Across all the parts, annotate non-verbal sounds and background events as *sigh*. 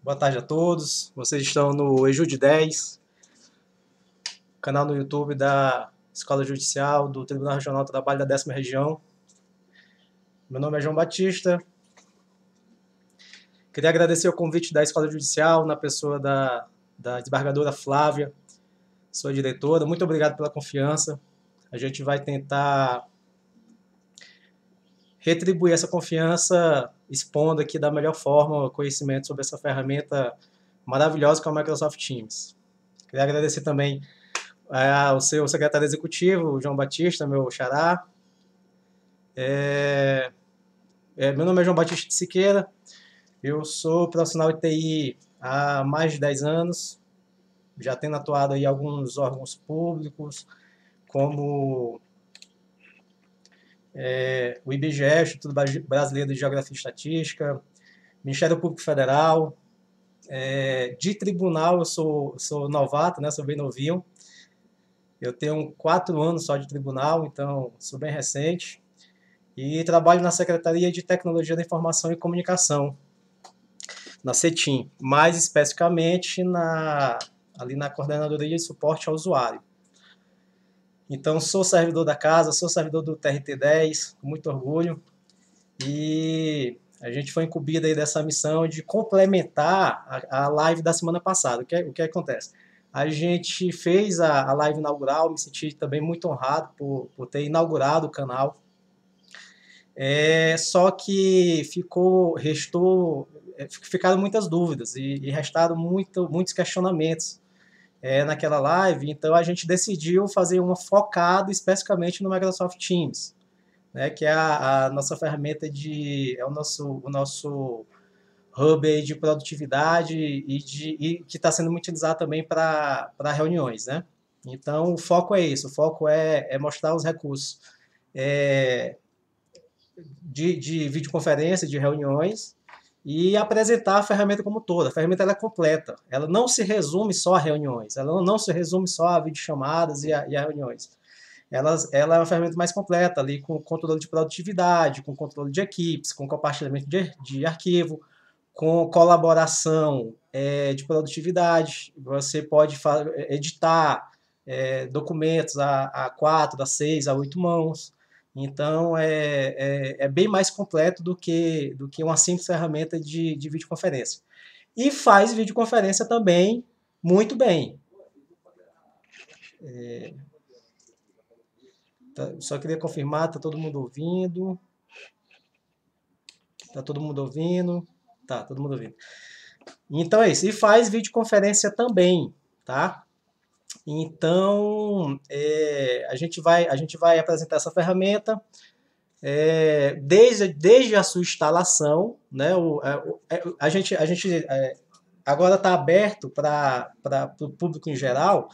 Boa tarde a todos. Vocês estão no Ejude 10, canal no YouTube da Escola Judicial do Tribunal Regional do Trabalho da Décima Região. Meu nome é João Batista. Queria agradecer o convite da Escola Judicial na pessoa da, da desembargadora Flávia, sua diretora. Muito obrigado pela confiança. A gente vai tentar retribuir essa confiança expondo aqui da melhor forma o conhecimento sobre essa ferramenta maravilhosa que é o Microsoft Teams. Queria agradecer também é, ao seu secretário executivo, João Batista, meu xará. É... É, meu nome é João Batista de Siqueira, eu sou profissional de TI há mais de 10 anos, já tendo atuado em alguns órgãos públicos, como é, o IBGE, Instituto Brasileiro de Geografia e Estatística, Ministério Público Federal. É, de tribunal eu sou, sou novato, né, sou bem novinho. Eu tenho quatro anos só de tribunal, então sou bem recente. E trabalho na Secretaria de Tecnologia da Informação e Comunicação, na CETIM, mais especificamente na, ali na Coordenadoria de Suporte ao Usuário. Então, sou servidor da casa, sou servidor do TRT10, com muito orgulho. E a gente foi incumbido aí dessa missão de complementar a, a live da semana passada. O que, é, o é que acontece? A gente fez a, a live inaugural, me senti também muito honrado por, por ter inaugurado o canal. É, só que ficou, restou, é, ficaram muitas dúvidas e, e restaram muito, muitos questionamentos é, naquela live, então a gente decidiu fazer uma focada especificamente no Microsoft Teams, né, que é a, a nossa ferramenta de. é o nosso, o nosso hub de produtividade e, de, e que está sendo muito utilizado também para reuniões, né? Então, o foco é isso, o foco é, é mostrar os recursos é, de, de videoconferência, de reuniões, e apresentar a ferramenta como toda. A ferramenta é completa, ela não se resume só a reuniões, ela não se resume só a videochamadas e a, e a reuniões. Ela, ela é uma ferramenta mais completa, ali com controle de produtividade, com controle de equipes, com compartilhamento de, de arquivo, com colaboração é, de produtividade. Você pode editar é, documentos a, a quatro, a seis, a oito mãos. Então, é, é, é, bem mais completo do que, do que uma simples ferramenta de, de videoconferência. E faz videoconferência também muito bem. É, tá, só queria confirmar, está todo mundo ouvindo? Está todo mundo ouvindo? Tá, todo mundo ouvindo. Então é isso. E faz videoconferência também, tá? Então, é, a, gente vai, a gente vai apresentar essa ferramenta é, desde, desde a sua instalação. Né, o, a, é, é, a, gente, a gente é, agora está aberto para o público em geral,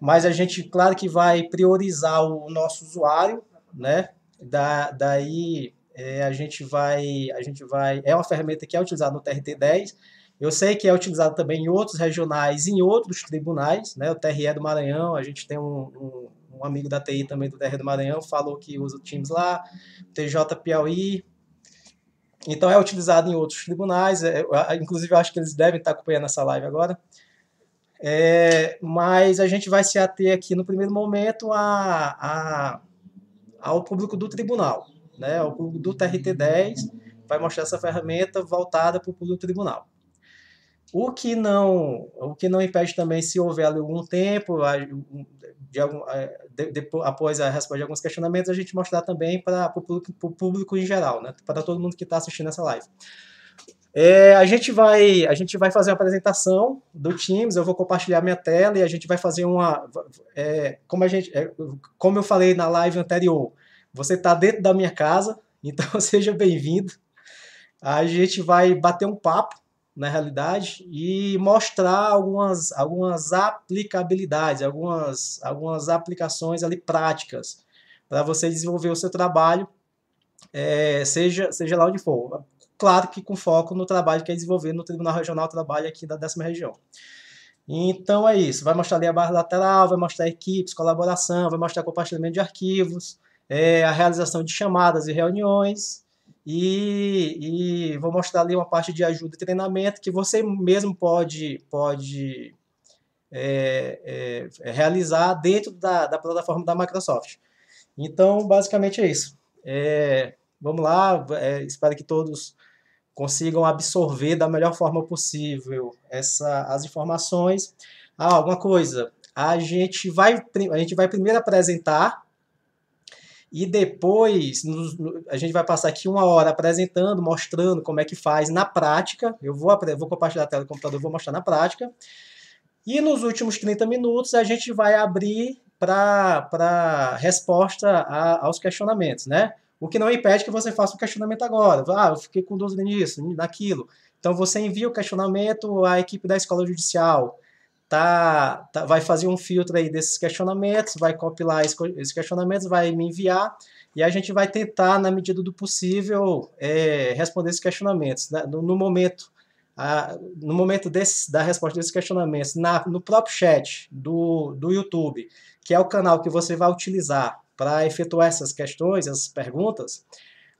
mas a gente, claro que vai priorizar o nosso usuário, né? Da, daí é, a gente vai, a gente vai, é uma ferramenta que é utilizada no TRT10, eu sei que é utilizado também em outros regionais, em outros tribunais, né? O TRE do Maranhão, a gente tem um, um, um amigo da TI também do TRE do Maranhão, falou que usa o Teams lá, TJ Piauí, então é utilizado em outros tribunais, é, inclusive eu acho que eles devem estar acompanhando essa live agora. É, mas a gente vai se ater aqui no primeiro momento a, a, ao público do tribunal, né, ao público do TRT10, vai mostrar essa ferramenta voltada para o público do tribunal. O que não, o que não impede também se houver algum tempo, de algum, é, de, de, após a resposta de alguns questionamentos, a gente mostrar também para o público, público, em geral, né? para todo mundo que está assistindo essa live. É, a, gente vai, a gente vai fazer uma apresentação do Teams, eu vou compartilhar minha tela e a gente vai fazer uma. É, como, a gente, é, como eu falei na live anterior, você está dentro da minha casa, *laughs* então *laughs* seja bem-vindo. A gente vai bater um papo na realidade, e mostrar algumas, algumas aplicabilidades, algumas, algumas aplicações ali práticas para você desenvolver o seu trabalho, é, seja, seja lá onde for. Claro que com foco no trabalho que é desenvolver no Tribunal Regional Trabalho aqui da décima região. Então é isso, vai mostrar ali a barra lateral, vai mostrar equipes, colaboração, vai mostrar compartilhamento de arquivos, é, a realização de chamadas e reuniões, e, e, vou mostrar ali uma parte de ajuda e treinamento que você mesmo pode, pode é, é, é realizar dentro da, da, plataforma da Microsoft. Então, basicamente é isso. É, vamos lá, é, espero que todos consigam absorver da melhor forma possível essa, as informações. Ah, alguma coisa. A gente vai, a gente vai primeiro apresentar e depois, a gente vai passar aqui uma hora apresentando, mostrando como é que faz na prática. Eu vou, vou compartilhar a tela do computador, vou mostrar na prática. E nos últimos 30 minutos, a gente vai abrir para resposta a, aos questionamentos, né? O que não impede que você faça o um questionamento agora. Ah, eu fiquei com dúvida nisso, naquilo. Então, você envia o questionamento à equipe da escola judicial tá, tá, vai fazer um filtro aí desses questionamentos, vai copiar esses questionamentos, vai me enviar e a gente vai tentar, na medida do possível, é, responder esses questionamentos. Né? No, no, momento, a, no momento da resposta desses questionamentos, na, no próprio chat do, do YouTube, que é o canal que você vai utilizar para efetuar essas questões, essas perguntas,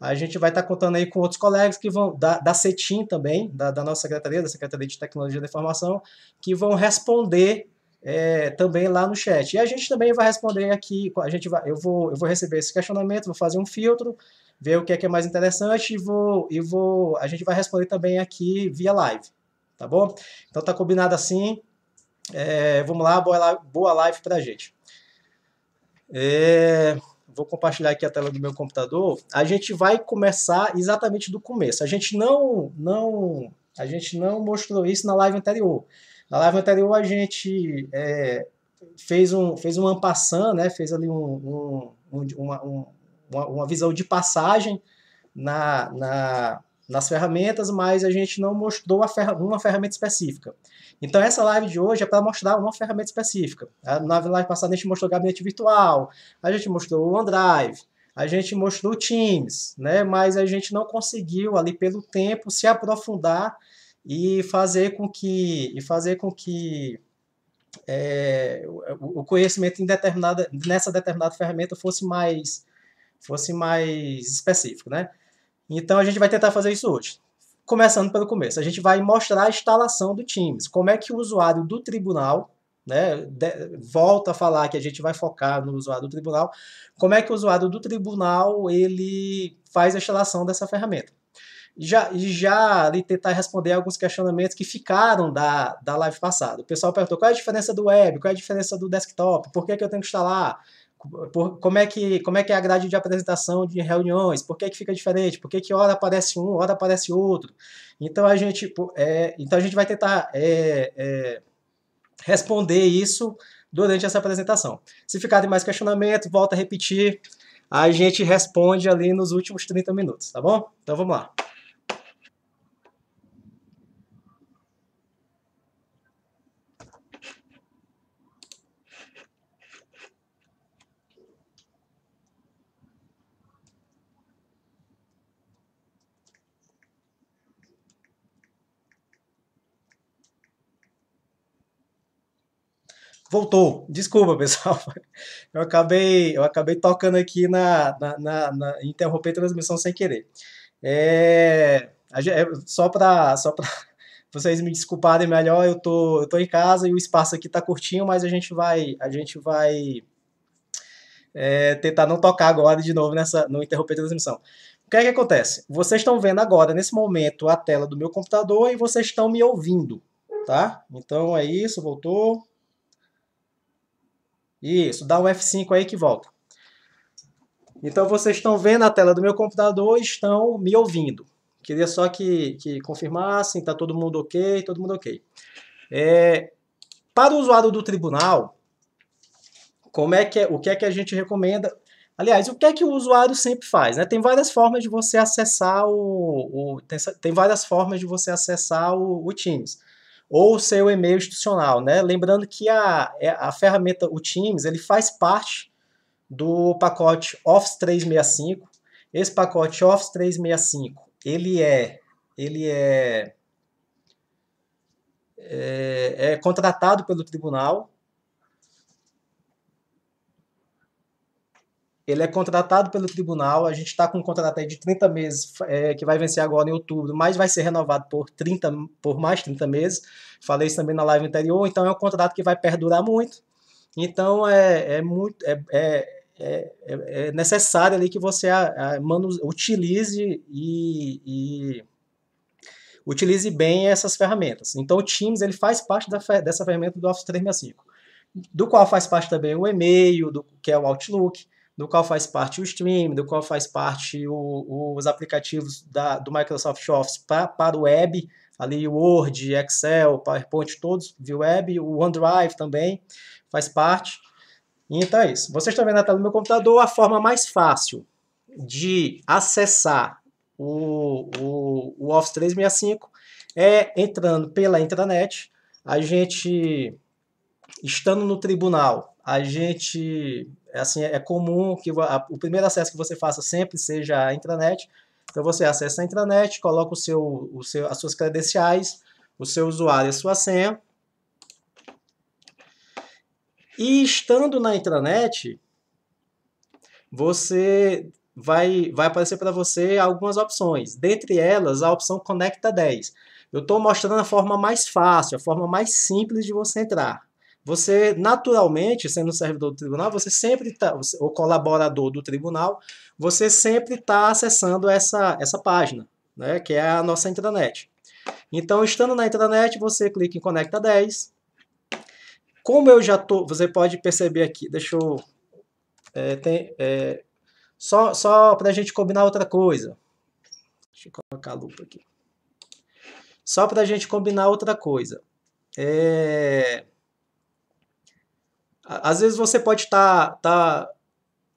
a gente vai estar tá contando aí com outros colegas que vão, da, da CETIM também, da, da nossa secretaria, da Secretaria de Tecnologia da Informação, que vão responder é, também lá no chat. E a gente também vai responder aqui, a gente vai, eu, vou, eu vou receber esse questionamento, vou fazer um filtro, ver o que é que é mais interessante e vou, e vou, a gente vai responder também aqui via live, tá bom? Então tá combinado assim. É, vamos lá, boa live, boa live pra gente. É vou compartilhar aqui a tela do meu computador, a gente vai começar exatamente do começo. A gente não, não, a gente não mostrou isso na live anterior. Na live anterior a gente é, fez um, fez um ampassan, né? Fez ali um, um, um, uma, um, uma, visão de passagem na, na nas ferramentas, mas a gente não mostrou uma ferramenta específica. Então essa live de hoje é para mostrar uma ferramenta específica. Na live passada a gente mostrou o gabinete virtual, a gente mostrou o OneDrive, a gente mostrou o Teams, né? mas a gente não conseguiu ali pelo tempo se aprofundar e fazer com que, e fazer com que é, o conhecimento em determinada, nessa determinada ferramenta fosse mais, fosse mais específico, né? Então a gente vai tentar fazer isso hoje. Começando pelo começo, a gente vai mostrar a instalação do Teams, como é que o usuário do tribunal, né, de, volta a falar que a gente vai focar no usuário do tribunal, como é que o usuário do tribunal ele faz a instalação dessa ferramenta. Já, já ali tentar responder alguns questionamentos que ficaram da, da live passada. O pessoal perguntou qual é a diferença do web, qual é a diferença do desktop, por que, é que eu tenho que instalar? Por, como, é que, como é que é a grade de apresentação de reuniões, por que, que fica diferente, por que, que hora aparece um, hora aparece outro. Então a gente, é, então a gente vai tentar é, é, responder isso durante essa apresentação. Se ficarem mais questionamento, volta a repetir, a gente responde ali nos últimos 30 minutos, tá bom? Então vamos lá. Voltou. Desculpa, pessoal. *laughs* Eu acabei, eu acabei tocando aqui na, na, na, na interromper a transmissão sem querer. É, é só para só para *laughs* vocês me desculparem melhor, eu tô, eu tô em casa e o espaço aqui tá curtinho, mas a gente vai, a gente vai é, tentar não tocar agora de novo nessa, não interromper a transmissão. O que é que acontece? Vocês estão vendo agora, nesse momento, a tela do meu computador e vocês estão me ouvindo, tá? Então é isso, voltou. Isso, dá um F5 aí que volta. Então vocês estão vendo a tela do meu computador e estão me ouvindo. Queria só que, que confirmassem, está todo mundo ok, todo mundo ok. É, para o usuário do tribunal, como é que é, o que é que a gente recomenda? Aliás, o que é que o usuário sempre faz? Né? Tem várias formas de você acessar o, o tem, tem, várias formas de você acessar o, o Teams ou seu e-mail institucional, né? Lembrando que a, é, a ferramenta, o Teams, ele faz parte do pacote Office 365. Esse pacote Office 365, ele é, ele é, é, é contratado pelo tribunal Ele é contratado pelo tribunal, a gente está com um contrato aí de 30 meses, é, que vai vencer agora em outubro, mas vai ser renovado por, 30, por mais 30 meses. Falei isso também na live anterior, então é um contrato que vai perdurar muito. Então é, é muito. É é, é, é, é necessário ali que você a, a, manu, utilize e, e utilize bem essas ferramentas. Então, o Teams ele faz parte da, dessa ferramenta do Office 365, do qual faz parte também o e-mail, do, que é o Outlook, do qual faz parte o Stream, do qual faz parte o, os aplicativos da, do Microsoft Office pra, para o web, ali Word, Excel, PowerPoint, todos, via web, o OneDrive também faz parte. Então é isso. Vocês estão vendo na tela do meu computador a forma mais fácil de acessar o, o, o Office 365 é entrando pela intranet. A gente estando no tribunal, a gente é assim é comum que o primeiro acesso que você faça sempre seja a intranet. Então você acessa a intranet, coloca o seu, o seu, as suas credenciais, o seu usuário e a sua senha. E estando na intranet, você vai, vai aparecer para você algumas opções. Dentre elas, a opção Conecta 10. Eu estou mostrando a forma mais fácil, a forma mais simples de você entrar você naturalmente, sendo servidor do tribunal, você sempre está, ou colaborador do tribunal, você sempre está acessando essa, essa página, né, que é a nossa intranet. Então, estando na intranet, você clica em Conecta 10. Como eu já estou, você pode perceber aqui, deixa eu... É, tem, é, só só para a gente combinar outra coisa. Deixa eu colocar a lupa aqui. Só para a gente combinar outra coisa. É, às vezes você pode estar tá, tá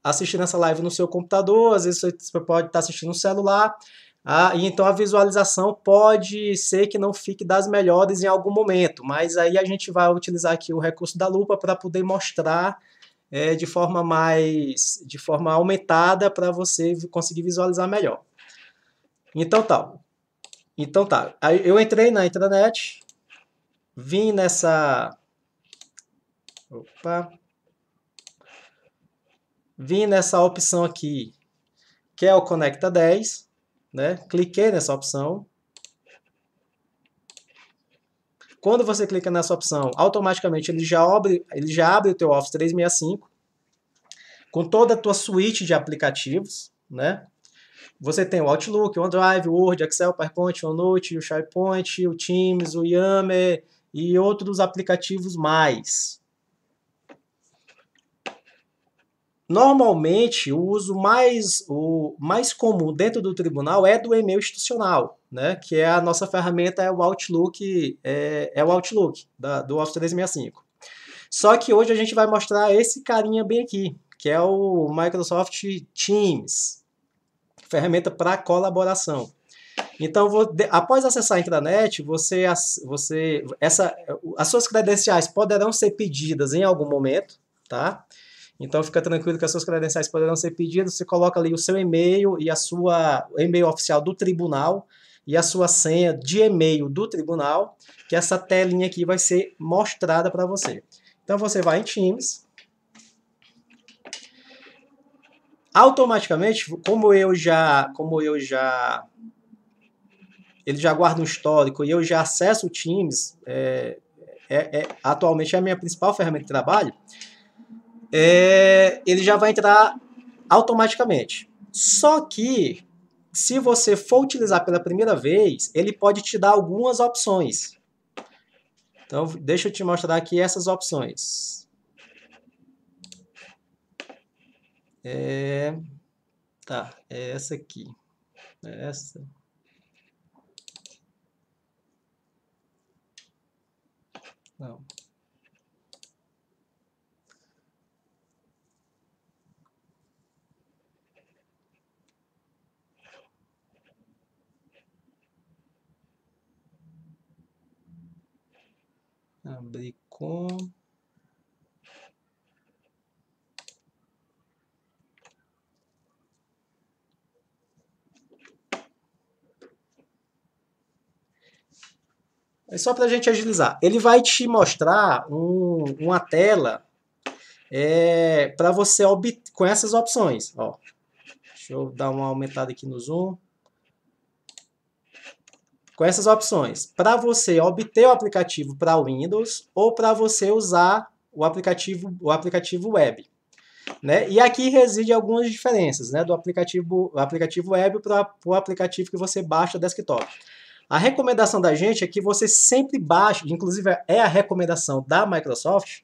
assistindo essa live no seu computador, às vezes você pode estar tá assistindo no celular. Ah, e então a visualização pode ser que não fique das melhores em algum momento, mas aí a gente vai utilizar aqui o recurso da lupa para poder mostrar é, de forma mais, de forma aumentada para você conseguir visualizar melhor. Então tá. Então tá. Aí eu entrei na intranet, vim nessa Opa. Vim nessa opção aqui, que é o Conecta 10, né? Cliquei nessa opção. Quando você clica nessa opção, automaticamente ele já abre, ele já abre o teu Office 365 com toda a tua suíte de aplicativos, né? Você tem o Outlook, o OneDrive, o Word, Excel, PowerPoint, OneNote, o SharePoint, o Teams, o Yammer e outros aplicativos mais, Normalmente, o uso mais, o mais comum dentro do tribunal é do e-mail institucional, né? que é a nossa ferramenta, é o Outlook, é, é o Outlook da, do Office 365. Só que hoje a gente vai mostrar esse carinha bem aqui, que é o Microsoft Teams, ferramenta para colaboração. Então, vou, após acessar a intranet, você, você, essa, as suas credenciais poderão ser pedidas em algum momento, tá? Então fica tranquilo que as suas credenciais poderão ser pedidas. Você coloca ali o seu e-mail e a sua e-mail oficial do tribunal e a sua senha de e-mail do tribunal, que essa telinha aqui vai ser mostrada para você. Então você vai em Teams. Automaticamente, como eu já, como eu já ele já guarda um histórico e eu já acesso o Teams, é, é, é, atualmente é a minha principal ferramenta de trabalho, é, ele já vai entrar automaticamente. Só que, se você for utilizar pela primeira vez, ele pode te dar algumas opções. Então, deixa eu te mostrar aqui essas opções. É, tá, é essa aqui. É essa. Não. abrir com É só para a gente agilizar. Ele vai te mostrar um, uma tela é, para você obter com essas opções. Ó. Deixa eu dar uma aumentada aqui no zoom com essas opções para você obter o aplicativo para Windows ou para você usar o aplicativo, o aplicativo web. Né? E aqui reside algumas diferenças né, do aplicativo, aplicativo web para o aplicativo que você baixa desktop. A recomendação da gente é que você sempre baixe, inclusive é a recomendação da Microsoft,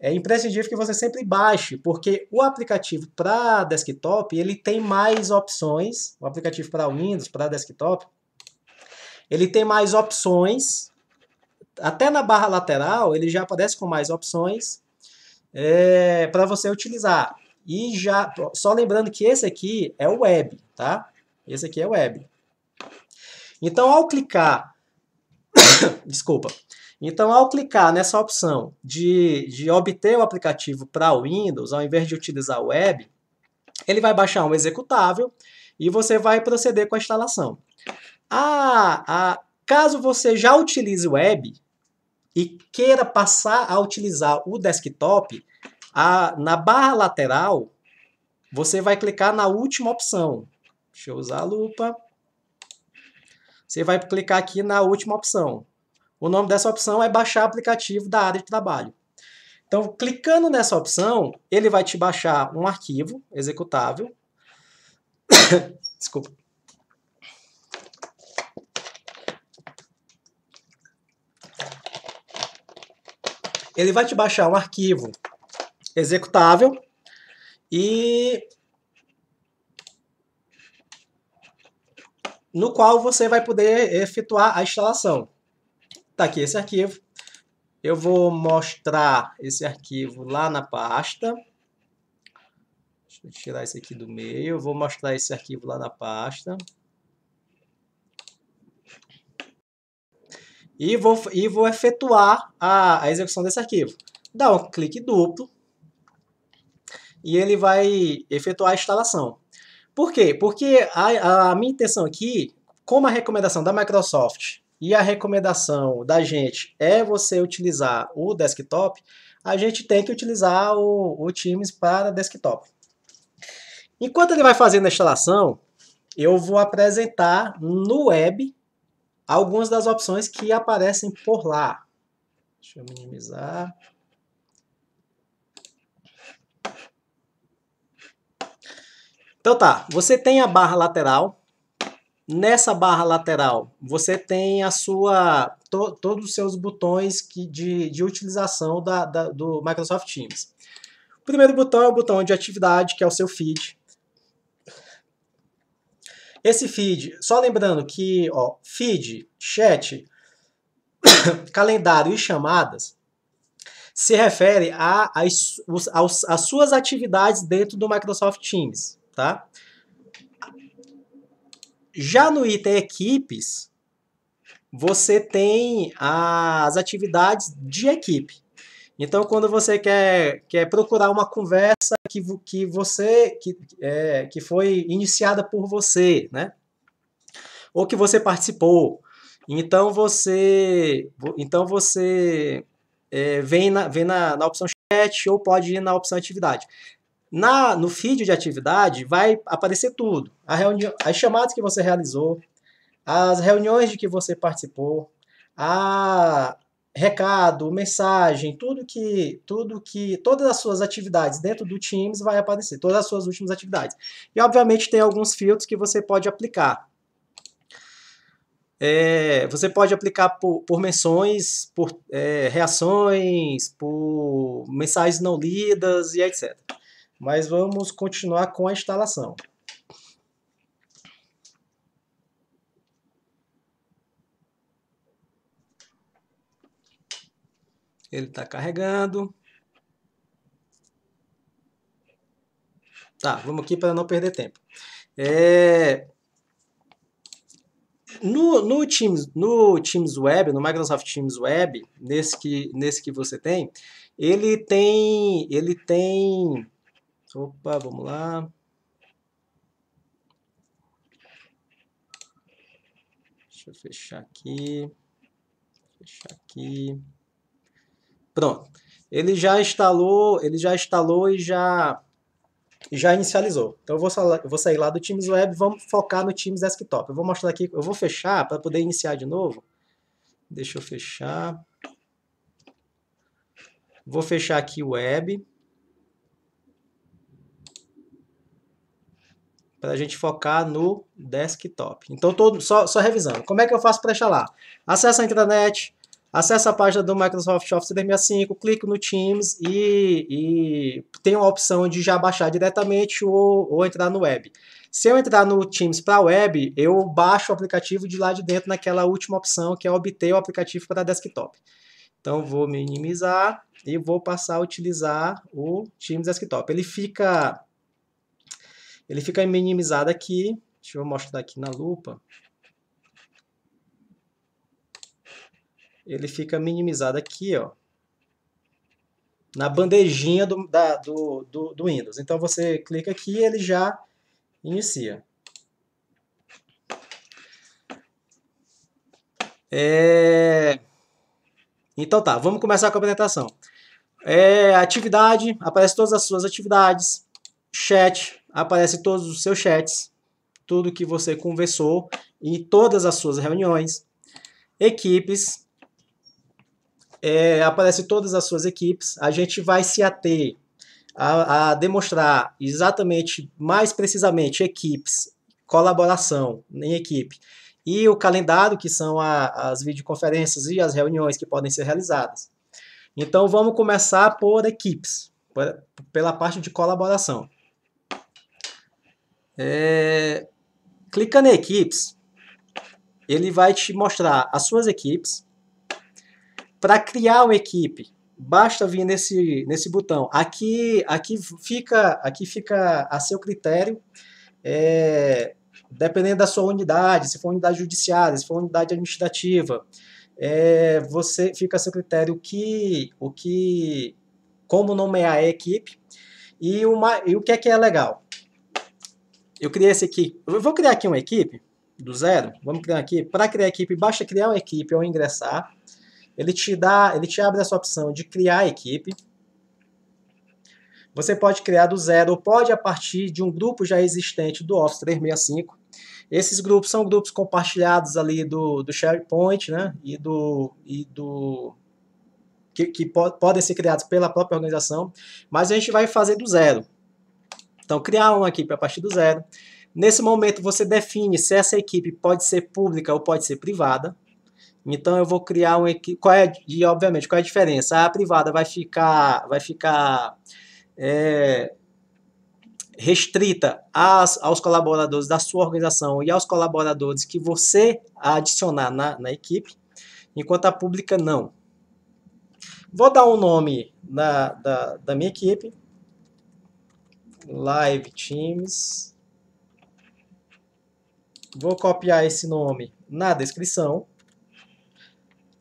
é imprescindível que você sempre baixe, porque o aplicativo para desktop ele tem mais opções, o aplicativo para Windows, para desktop, ele tem mais opções, até na barra lateral ele já aparece com mais opções é, para você utilizar. E já, só lembrando que esse aqui é o web, tá? Esse aqui é o web. Então, ao clicar, *coughs* desculpa, então ao clicar nessa opção de, de obter o aplicativo para Windows, ao invés de utilizar o web, ele vai baixar um executável e você vai proceder com a instalação. Ah, ah, caso você já utilize web e queira passar a utilizar o desktop, ah, na barra lateral, você vai clicar na última opção. Deixa eu usar a lupa. Você vai clicar aqui na última opção. O nome dessa opção é baixar aplicativo da área de trabalho. Então, clicando nessa opção, ele vai te baixar um arquivo executável. *coughs* Desculpa. ele vai te baixar um arquivo executável e no qual você vai poder efetuar a instalação. Está aqui esse arquivo. Eu vou mostrar esse arquivo lá na pasta. Deixa eu tirar esse aqui do meio. Eu vou mostrar esse arquivo lá na pasta. e vou, e vou efetuar a, a execução desse arquivo. Dá um clique duplo e ele vai efetuar a instalação. Por quê? Porque a, a minha intenção aqui, como a recomendação da Microsoft e a recomendação da gente é você utilizar o desktop, a gente tem que utilizar o, o Teams para desktop. Enquanto ele vai fazendo a instalação, eu vou apresentar no web algumas das opções que aparecem por lá. Deixa eu minimizar. Então tá, você tem a barra lateral. Nessa barra lateral, você tem a sua to, todos os seus botões que, de, de utilização da, da, do Microsoft Teams. O primeiro botão é o botão de atividade, que é o seu feed. Esse feed, só lembrando que ó, feed, chat, *coughs* calendário e chamadas se refere a, as, aos, as suas atividades dentro do Microsoft Teams, tá? Já no item equipes, você tem as atividades de equipe. Então, quando você quer, quer procurar uma conversa que, que você que, é, que foi iniciada por você, né? Ou que você participou, então você então você é, vem, na, vem na, na opção chat ou pode ir na opção atividade. Na, no feed de atividade vai aparecer tudo. A reunião, as chamadas que você realizou, as reuniões de que você participou, a, recado, mensagem, tudo que, tudo que, todas as suas atividades dentro do Teams vai aparecer, todas as suas últimas atividades. E obviamente tem alguns filtros que você pode aplicar. É, você pode aplicar por, por menções, por é, reações, por mensagens não lidas e etc. Mas vamos continuar com a instalação. Ele está carregando. Tá, vamos aqui para não perder tempo. É... No, no, Teams, no Teams Web, no Microsoft Teams Web, nesse que, nesse que você tem, ele tem, ele tem, opa, vamos lá, deixa eu fechar aqui, fechar aqui, Pronto. Ele já instalou, ele já instalou e já já inicializou. Então eu vou, salar, vou sair lá do Teams Web, vamos focar no Teams Desktop. Eu vou mostrar aqui, eu vou fechar para poder iniciar de novo. Deixa eu fechar. Vou fechar aqui o Web. para a gente focar no desktop. Então, todo, só, só revisando. Como é que eu faço para instalar? acesso a internet Acesse a página do Microsoft Office 365, clico no Teams e, e tem uma opção de já baixar diretamente ou, ou entrar no web. Se eu entrar no Teams para web, eu baixo o aplicativo de lá de dentro naquela última opção que é obter o aplicativo para desktop. Então vou minimizar e vou passar a utilizar o Teams Desktop. Ele fica ele fica minimizado aqui. Deixa eu mostrar aqui na lupa. ele fica minimizado aqui, ó, na bandejinha do, da, do, do, do Windows. Então você clica aqui e ele já inicia. É... Então tá, vamos começar com a apresentação. É, atividade, aparece todas as suas atividades. Chat, aparece todos os seus chats. Tudo que você conversou e todas as suas reuniões. Equipes, é, aparece todas as suas equipes. A gente vai se ater a, a demonstrar exatamente, mais precisamente, equipes, colaboração em equipe e o calendário, que são a, as videoconferências e as reuniões que podem ser realizadas. Então, vamos começar por equipes, por, pela parte de colaboração. É, clicando em equipes, ele vai te mostrar as suas equipes, para criar uma equipe, basta vir nesse, nesse botão. Aqui, aqui, fica, aqui fica a seu critério, é, dependendo da sua unidade, se for unidade judiciária, se for unidade administrativa, é, você fica a seu critério o que, o que, como nomear a equipe e, uma, e o que é que é legal. Eu criei esse aqui, eu vou criar aqui uma equipe do zero, vamos criar aqui, para criar equipe basta criar uma equipe ou ingressar, ele te dá, ele te abre essa opção de criar a equipe. Você pode criar do zero ou pode a partir de um grupo já existente do Office 365. Esses grupos são grupos compartilhados ali do, do SharePoint, né? E do, e do que, que podem ser criados pela própria organização, mas a gente vai fazer do zero. Então, criar uma equipe a partir do zero. Nesse momento, você define se essa equipe pode ser pública ou pode ser privada. Então eu vou criar um equipe. Qual é, e obviamente, qual é a diferença? A privada vai ficar, vai ficar é, restrita às, aos colaboradores da sua organização e aos colaboradores que você adicionar na, na equipe, enquanto a pública não. Vou dar um nome da, da, da minha equipe. Live Teams. Vou copiar esse nome na descrição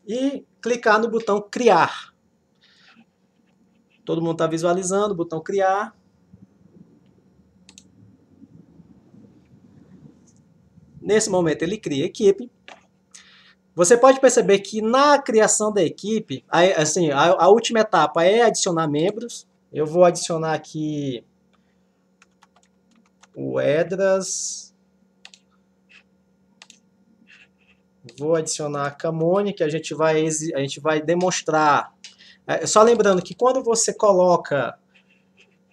e clicar no botão criar. Todo mundo está visualizando o botão criar. Nesse momento ele cria equipe. Você pode perceber que na criação da equipe, assim, a, a última etapa é adicionar membros. Eu vou adicionar aqui o Edras Vou adicionar a camone que a gente vai, a gente vai demonstrar. É, só lembrando que quando você coloca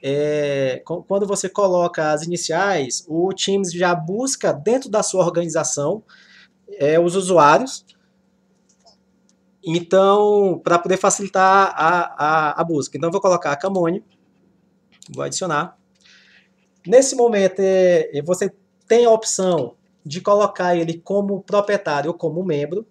é, quando você coloca as iniciais, o Teams já busca dentro da sua organização é, os usuários. Então, para poder facilitar a, a, a, busca. Então, eu vou colocar a Camone, vou adicionar. Nesse momento, é, você tem a opção de colocar ele como proprietário ou como membro.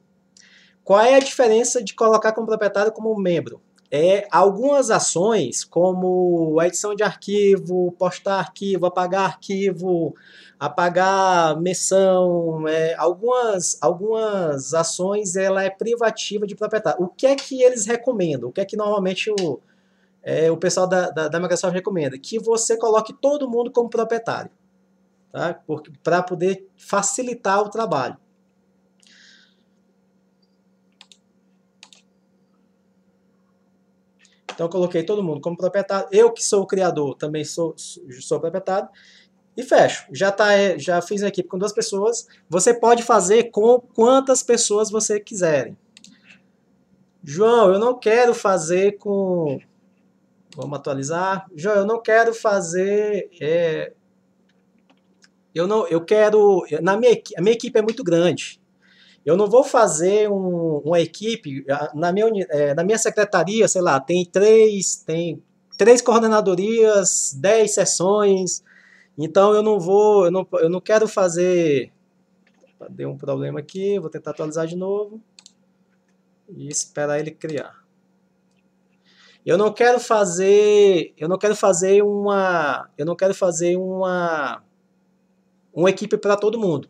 Qual é a diferença de colocar como proprietário ou como membro? É, algumas ações, como a edição de arquivo, postar arquivo, apagar arquivo, apagar menção, é, algumas, algumas ações ela é privativa de proprietário. O que é que eles recomendam? O que é que normalmente o, é, o pessoal da, da, da Microsoft recomenda? Que você coloque todo mundo como proprietário tá? para poder facilitar o trabalho. Então eu coloquei todo mundo como proprietário. Eu que sou o criador também sou, sou proprietário. E fecho. Já, tá, é, já fiz a equipe com duas pessoas. Você pode fazer com quantas pessoas você quiserem. João, eu não quero fazer com. Vamos atualizar. João, eu não quero fazer é, eu não, eu quero, na minha, a minha equipe é muito grande. Eu não vou fazer um, uma equipe na minha, é, na minha secretaria, sei lá, tem três, tem três coordenadorias, dez sessões. Então eu não vou, eu não, eu não quero fazer. Deu um problema aqui, vou tentar atualizar de novo e esperar ele criar. Eu não quero fazer, eu não quero fazer uma, eu não quero fazer uma uma equipe para todo mundo.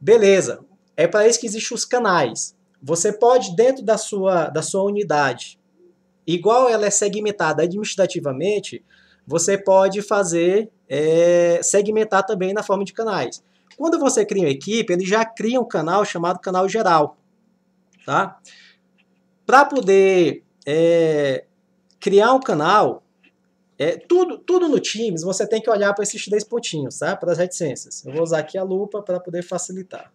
Beleza, é para isso que existem os canais. Você pode, dentro da sua, da sua unidade, igual ela é segmentada administrativamente, você pode fazer é, segmentar também na forma de canais. Quando você cria uma equipe, ele já cria um canal chamado canal geral. Tá? Para poder é, criar um canal, é, tudo, tudo no Teams você tem que olhar para esses três pontinhos, tá? Para as reticências. Eu vou usar aqui a lupa para poder facilitar.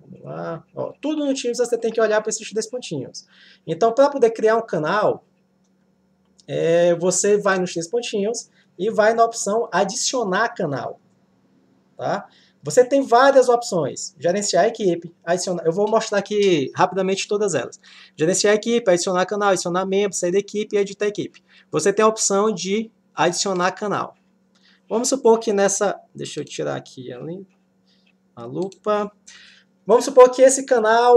Vamos lá. Ó, tudo no Teams você tem que olhar para esses três pontinhos. Então, para poder criar um canal, é, você vai nos três pontinhos e vai na opção adicionar canal. Tá? Você tem várias opções. Gerenciar equipe, adicionar. Eu vou mostrar aqui rapidamente todas elas. Gerenciar equipe, adicionar canal, adicionar membro, sair da equipe e editar equipe. Você tem a opção de adicionar canal. Vamos supor que nessa. Deixa eu tirar aqui a, lupa. Vamos supor que esse canal.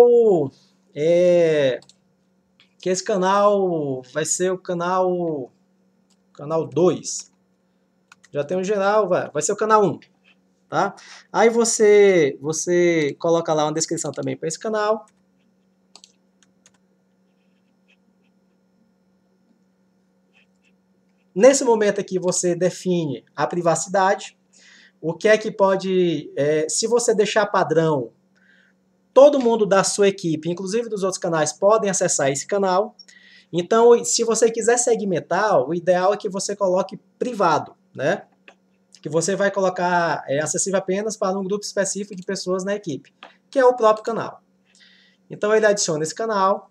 É, que esse canal vai ser o canal. Canal 2. Já tem um geral, vai, vai ser o canal 1. Um tá? Aí você, você coloca lá uma descrição também para esse canal. Nesse momento aqui você define a privacidade, o que é que pode, é, se você deixar padrão, todo mundo da sua equipe, inclusive dos outros canais, podem acessar esse canal. Então, se você quiser segmentar, o ideal é que você coloque privado, né? que você vai colocar é, acessível apenas para um grupo específico de pessoas na equipe, que é o próprio canal. Então ele adiciona esse canal,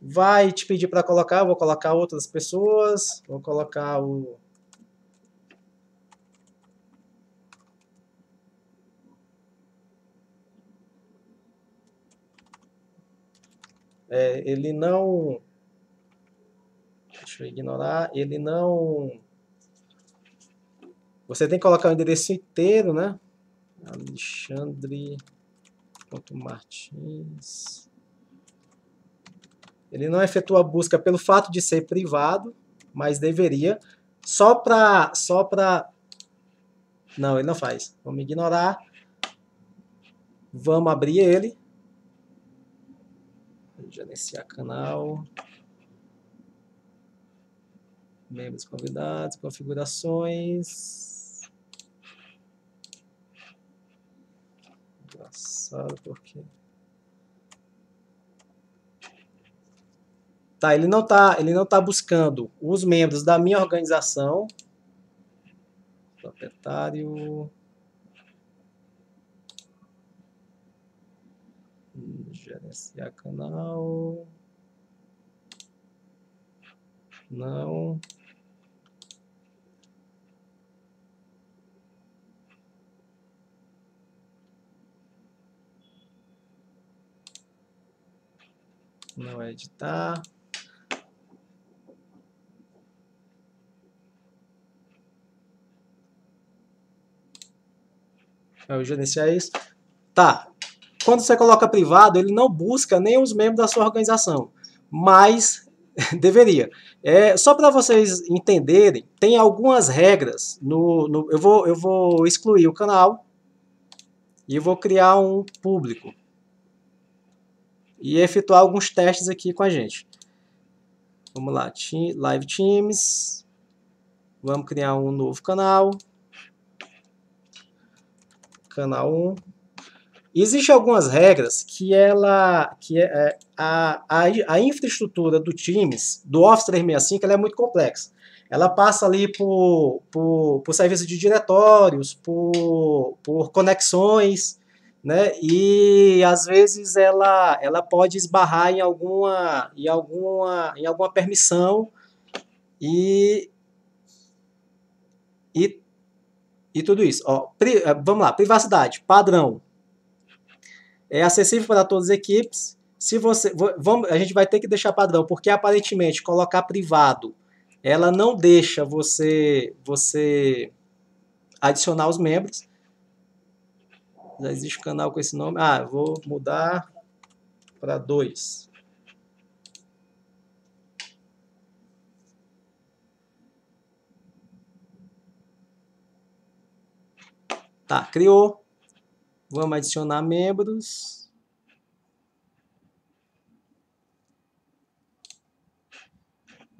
vai te pedir para colocar, vou colocar outras pessoas, vou colocar o É, ele não. Deixa eu ignorar. Ele não. Você tem que colocar o endereço inteiro, né? Alexandre.martins. Ele não efetua a busca pelo fato de ser privado, mas deveria. Só para. Só pra... Não, ele não faz. Vamos ignorar. Vamos abrir ele. Gerenciar canal. Membros convidados, configurações. engraçado porque... Tá, ele não tá, ele não tá buscando os membros da minha organização. Proprietário... Gerenciar canal... Não... não é editar. Eu gerenciar isso. Tá. Quando você coloca privado, ele não busca nem os membros da sua organização, mas *laughs* deveria. É, só para vocês entenderem, tem algumas regras. No, no, eu, vou, eu vou excluir o canal e vou criar um público e efetuar alguns testes aqui com a gente. Vamos lá, Live Teams. Vamos criar um novo canal. Canal 1. Existem algumas regras que ela que é, é, a, a, a infraestrutura do Teams, do Office 365, ela é muito complexa. Ela passa ali por, por, por serviço de diretórios, por, por conexões, né? E às vezes ela, ela pode esbarrar em alguma, em alguma, em alguma permissão e e, e tudo isso. Ó, pri, eh, vamos lá, privacidade, padrão. É acessível para todas as equipes. Se você, vamos, a gente vai ter que deixar padrão, porque aparentemente colocar privado, ela não deixa você você adicionar os membros. Já existe canal com esse nome. Ah, vou mudar para 2. Tá, criou. Vamos adicionar membros.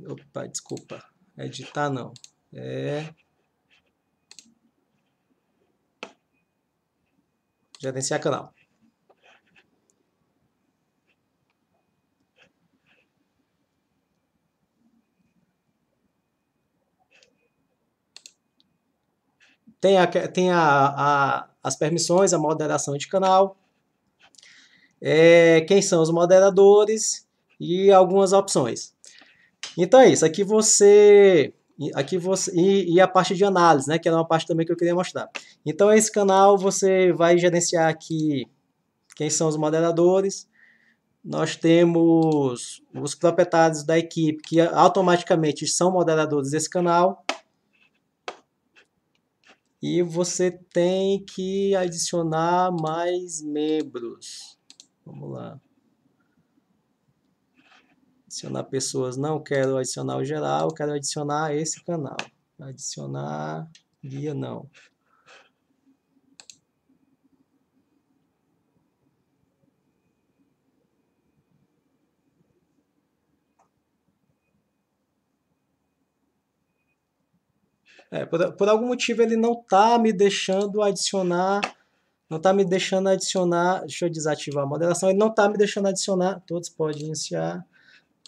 Opa, desculpa. Editar não. É gerenciar canal. Tem, a, tem a, a, as permissões, a moderação de canal, é, quem são os moderadores e algumas opções. Então é isso, aqui você e, aqui você, e, e, a parte de análise, né, que era uma parte também que eu queria mostrar. Então, esse canal você vai gerenciar aqui quem são os moderadores. Nós temos os proprietários da equipe, que automaticamente são moderadores desse canal. E você tem que adicionar mais membros. Vamos lá. Adicionar pessoas, não quero adicionar o geral, quero adicionar esse canal. Adicionar guia não. É, por, por, algum motivo ele não está me deixando adicionar, não está me deixando adicionar, deixa eu desativar a moderação, ele não está me deixando adicionar, todos podem iniciar,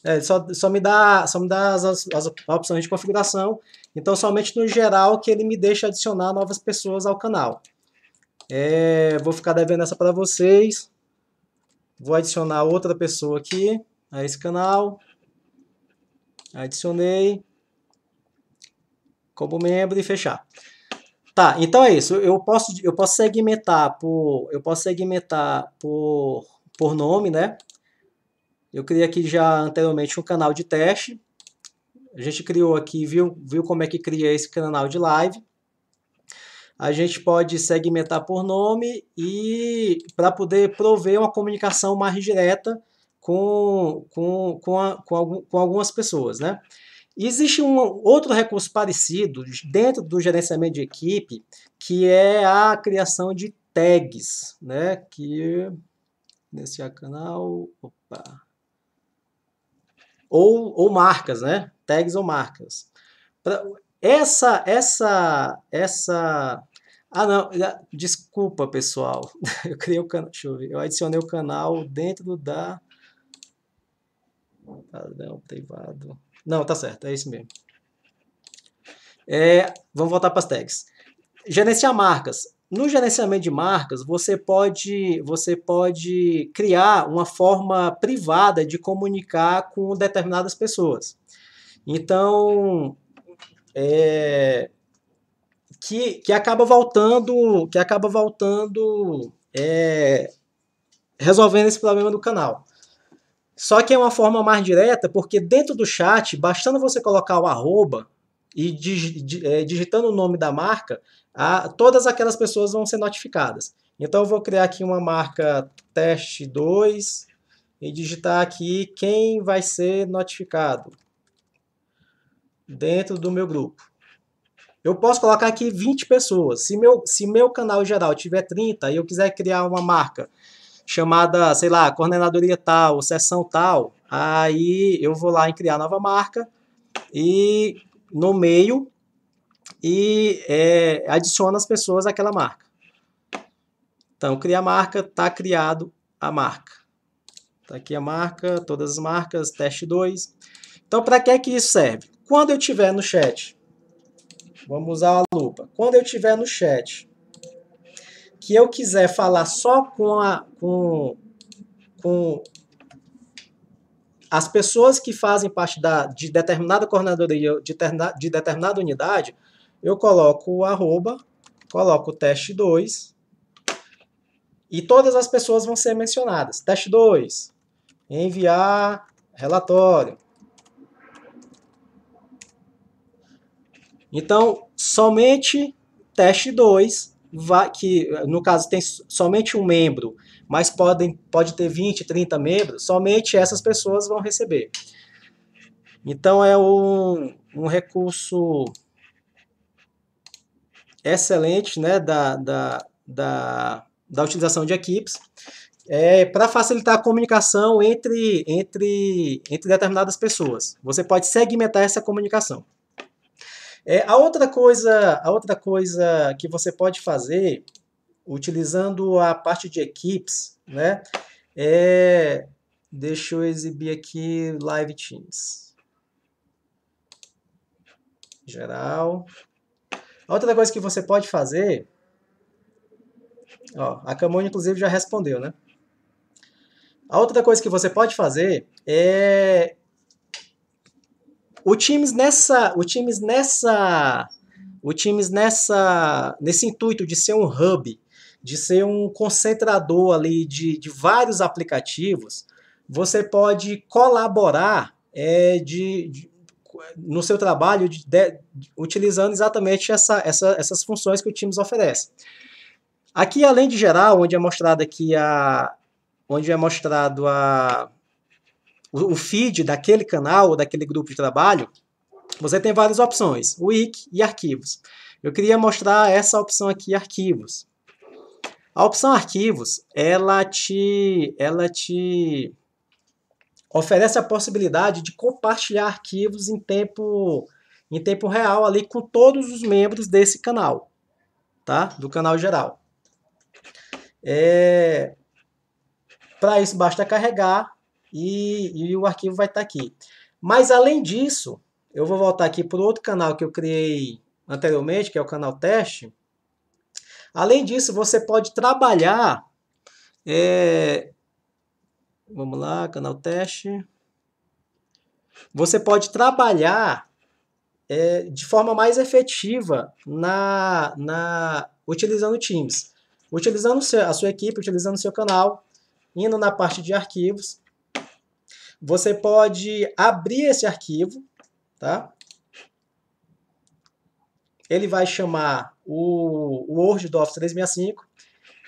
é, só, só me dá, só me dá as, as opções de configuração. Então, somente no geral que ele me deixa adicionar novas pessoas ao canal. É, vou ficar devendo essa para vocês. Vou adicionar outra pessoa aqui a esse canal. Adicionei. Como membro e fechar. Tá, então é isso. Eu posso, eu posso segmentar por, eu posso segmentar por, por nome, né? Eu criei aqui já anteriormente um canal de teste. A gente criou aqui, viu, viu como é que cria esse canal de live. A gente pode segmentar por nome e para poder prover uma comunicação mais direta com, com, com, a, com, algum, com algumas pessoas, né? Existe um outro recurso parecido dentro do gerenciamento de equipe, que é a criação de tags, né? Que nesse canal, opa, ou, ou marcas, né? Tags ou marcas. Pra, essa, essa, essa. Ah, não, desculpa, pessoal. *laughs* Eu criei o canal. Deixa eu ver. Eu adicionei o canal dentro da. Padrão tá, privado. Não, tá certo, é isso mesmo. É, vamos voltar para as tags. Gerenciar marcas. No gerenciamento de marcas, você pode, você pode criar uma forma privada de comunicar com determinadas pessoas. Então, é, que, que acaba voltando, que acaba voltando, é, resolvendo esse problema do canal. Só que é uma forma mais direta, porque dentro do chat, bastando você colocar o arroba e é, digitando o nome da marca, a, todas aquelas pessoas vão ser notificadas. Então eu vou criar aqui uma marca teste 2 e digitar aqui quem vai ser notificado dentro do meu grupo. Eu posso colocar aqui 20 pessoas. Se meu, se meu canal geral tiver 30 e eu quiser criar uma marca chamada, sei lá, coordenadoria tal, sessão tal, aí eu vou lá em criar nova marca e no meio e é, adiciona as pessoas àquela marca. Então, criar marca, está criado a marca. Está aqui a marca, todas as marcas, teste 2. Então, para que é que isso serve? Quando eu estiver no chat, vamos usar a lupa. Quando eu estiver no chat, que eu quiser falar só com, a, com, com as pessoas que fazem parte da, de determinada coordenadoria, de, terna, de determinada unidade, eu coloco o arroba, coloco o teste 2, e todas as pessoas vão ser mencionadas. Teste 2, enviar relatório. Então, somente teste 2, que no caso tem somente um membro, mas podem, pode ter 20, 30 membros, somente essas pessoas vão receber. Então, é um, um recurso excelente né, da, da, da, da utilização de equipes é, para facilitar a comunicação entre, entre, entre determinadas pessoas. Você pode segmentar essa comunicação. É, a, outra coisa, a outra coisa que você pode fazer utilizando a parte de equipes, né? É, deixa eu exibir aqui Live Teams. Geral. Outra coisa que você pode fazer, ó, a Camon inclusive já respondeu, né? A outra coisa que você pode fazer é o times nessa, o times nessa, o times nessa, nesse intuito de ser um hub, de ser um concentrador ali de, de vários aplicativos, você pode colaborar é, de, de no seu trabalho de, de, utilizando exatamente essa, essa, essas funções que o Teams oferece. Aqui, além de geral, onde é mostrado aqui a, onde é mostrado a, o, o feed daquele canal ou daquele grupo de trabalho, você tem várias opções, wiki e arquivos. Eu queria mostrar essa opção aqui, arquivos. A opção arquivos, ela te, ela te oferece a possibilidade de compartilhar arquivos em tempo, em tempo real ali com todos os membros desse canal, tá? Do canal geral. É... Para isso basta carregar e, e o arquivo vai estar tá aqui. Mas além disso, eu vou voltar aqui para outro canal que eu criei anteriormente, que é o canal teste. Além disso, você pode trabalhar é, Vamos lá, canal teste. Você pode trabalhar é, de forma mais efetiva na, na utilizando o Teams. Utilizando a sua equipe, utilizando o seu canal, indo na parte de arquivos. Você pode abrir esse arquivo, tá? Ele vai chamar o Word do Office 365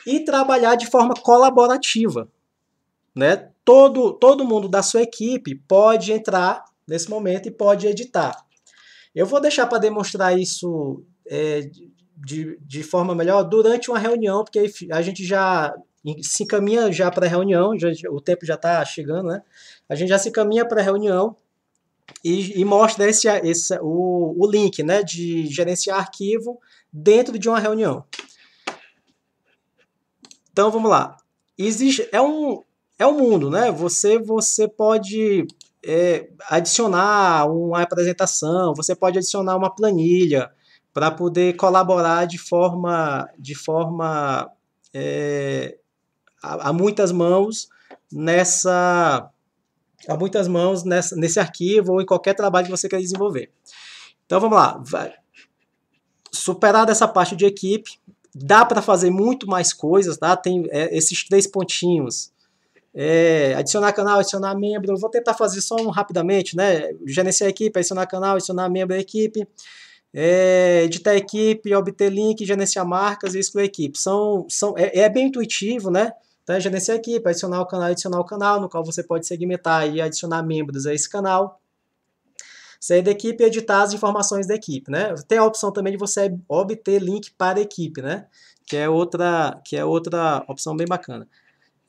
e trabalhar de forma colaborativa né? Todo, todo mundo da sua equipe pode entrar nesse momento e pode editar. Eu vou deixar para demonstrar isso é, de, de forma melhor durante uma reunião, porque a gente já se encaminha já para a reunião, já, o tempo já está chegando, né? A gente já se encaminha para a reunião e, e, mostra esse, esse, o, o link né, de gerenciar arquivo dentro de uma reunião. Então vamos lá. Existe, é um, é o mundo, né? Você, você pode é, adicionar uma apresentação, você pode adicionar uma planilha para poder colaborar de forma, de forma é, a, a, muitas mãos nessa a muitas mãos nessa, nesse arquivo ou em qualquer trabalho que você quer desenvolver. Então vamos lá, superar essa parte de equipe, dá para fazer muito mais coisas, tá? Tem é, esses três pontinhos é, adicionar canal, adicionar membro. vou tentar fazer só um rapidamente, né? Gerenciar a equipe, adicionar canal, adicionar membro à equipe. É, editar equipe, obter link, gerenciar marcas e excluir equipe. São, são, é, é bem intuitivo, né? Então, é gerenciar equipe, adicionar o canal, adicionar o canal, no qual você pode segmentar e adicionar membros a esse canal. Sair da equipe e editar as informações da equipe, né? Tem a opção também de você obter link para a equipe, né? Que é outra, que é outra opção bem bacana.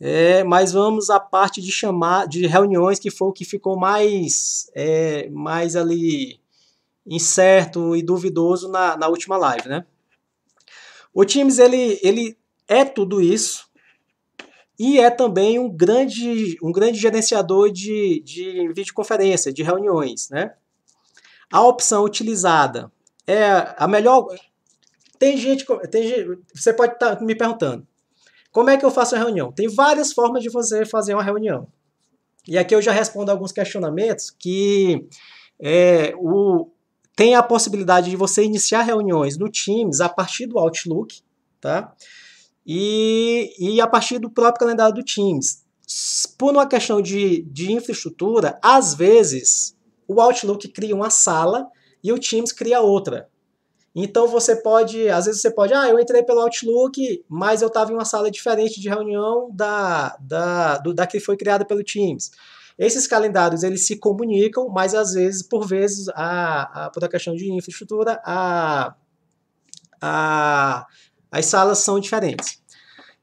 É, mas vamos à parte de chamar de reuniões que foi o que ficou mais, é, mais ali incerto e duvidoso na, na última live, né? O Teams ele, ele é tudo isso e é também um grande, um grande gerenciador de, de videoconferência, de reuniões, né? A opção utilizada é a melhor. Tem gente, tem gente você pode estar tá me perguntando. Como é que eu faço a reunião? Tem várias formas de você fazer uma reunião. E aqui eu já respondo alguns questionamentos que é, o, tem a possibilidade de você iniciar reuniões no Teams a partir do Outlook, tá? E, e a partir do próprio calendário do Teams. Por uma questão de, de infraestrutura, às vezes o Outlook cria uma sala e o Teams cria outra. Então você pode, às vezes você pode, ah, eu entrei pelo Outlook, mas eu estava em uma sala diferente de reunião da, da, do, da que foi criada pelo Teams. Esses calendários eles se comunicam, mas às vezes, por vezes, a, a, por a questão de infraestrutura, a, a, as salas são diferentes.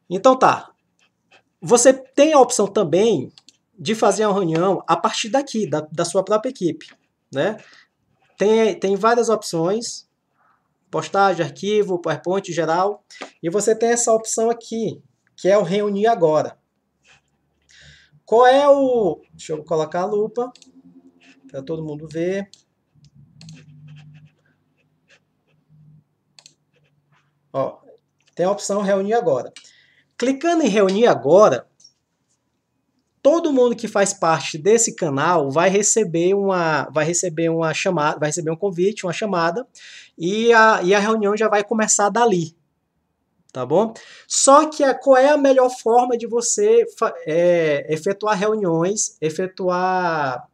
Então tá. Você tem a opção também de fazer uma reunião a partir daqui, da, da sua própria equipe. Né? Tem, tem várias opções postagem, arquivo, PowerPoint geral. E você tem essa opção aqui, que é o reunir agora. Qual é o... Deixa eu colocar a lupa para todo mundo ver. Ó, tem a opção reunir agora. Clicando em reunir agora, todo mundo que faz parte desse canal vai receber uma vai receber uma chamada, vai receber um convite, uma chamada e a, e a reunião já vai começar dali, tá bom? Só que a, é, qual é a melhor forma de você é, efetuar reuniões, efetuar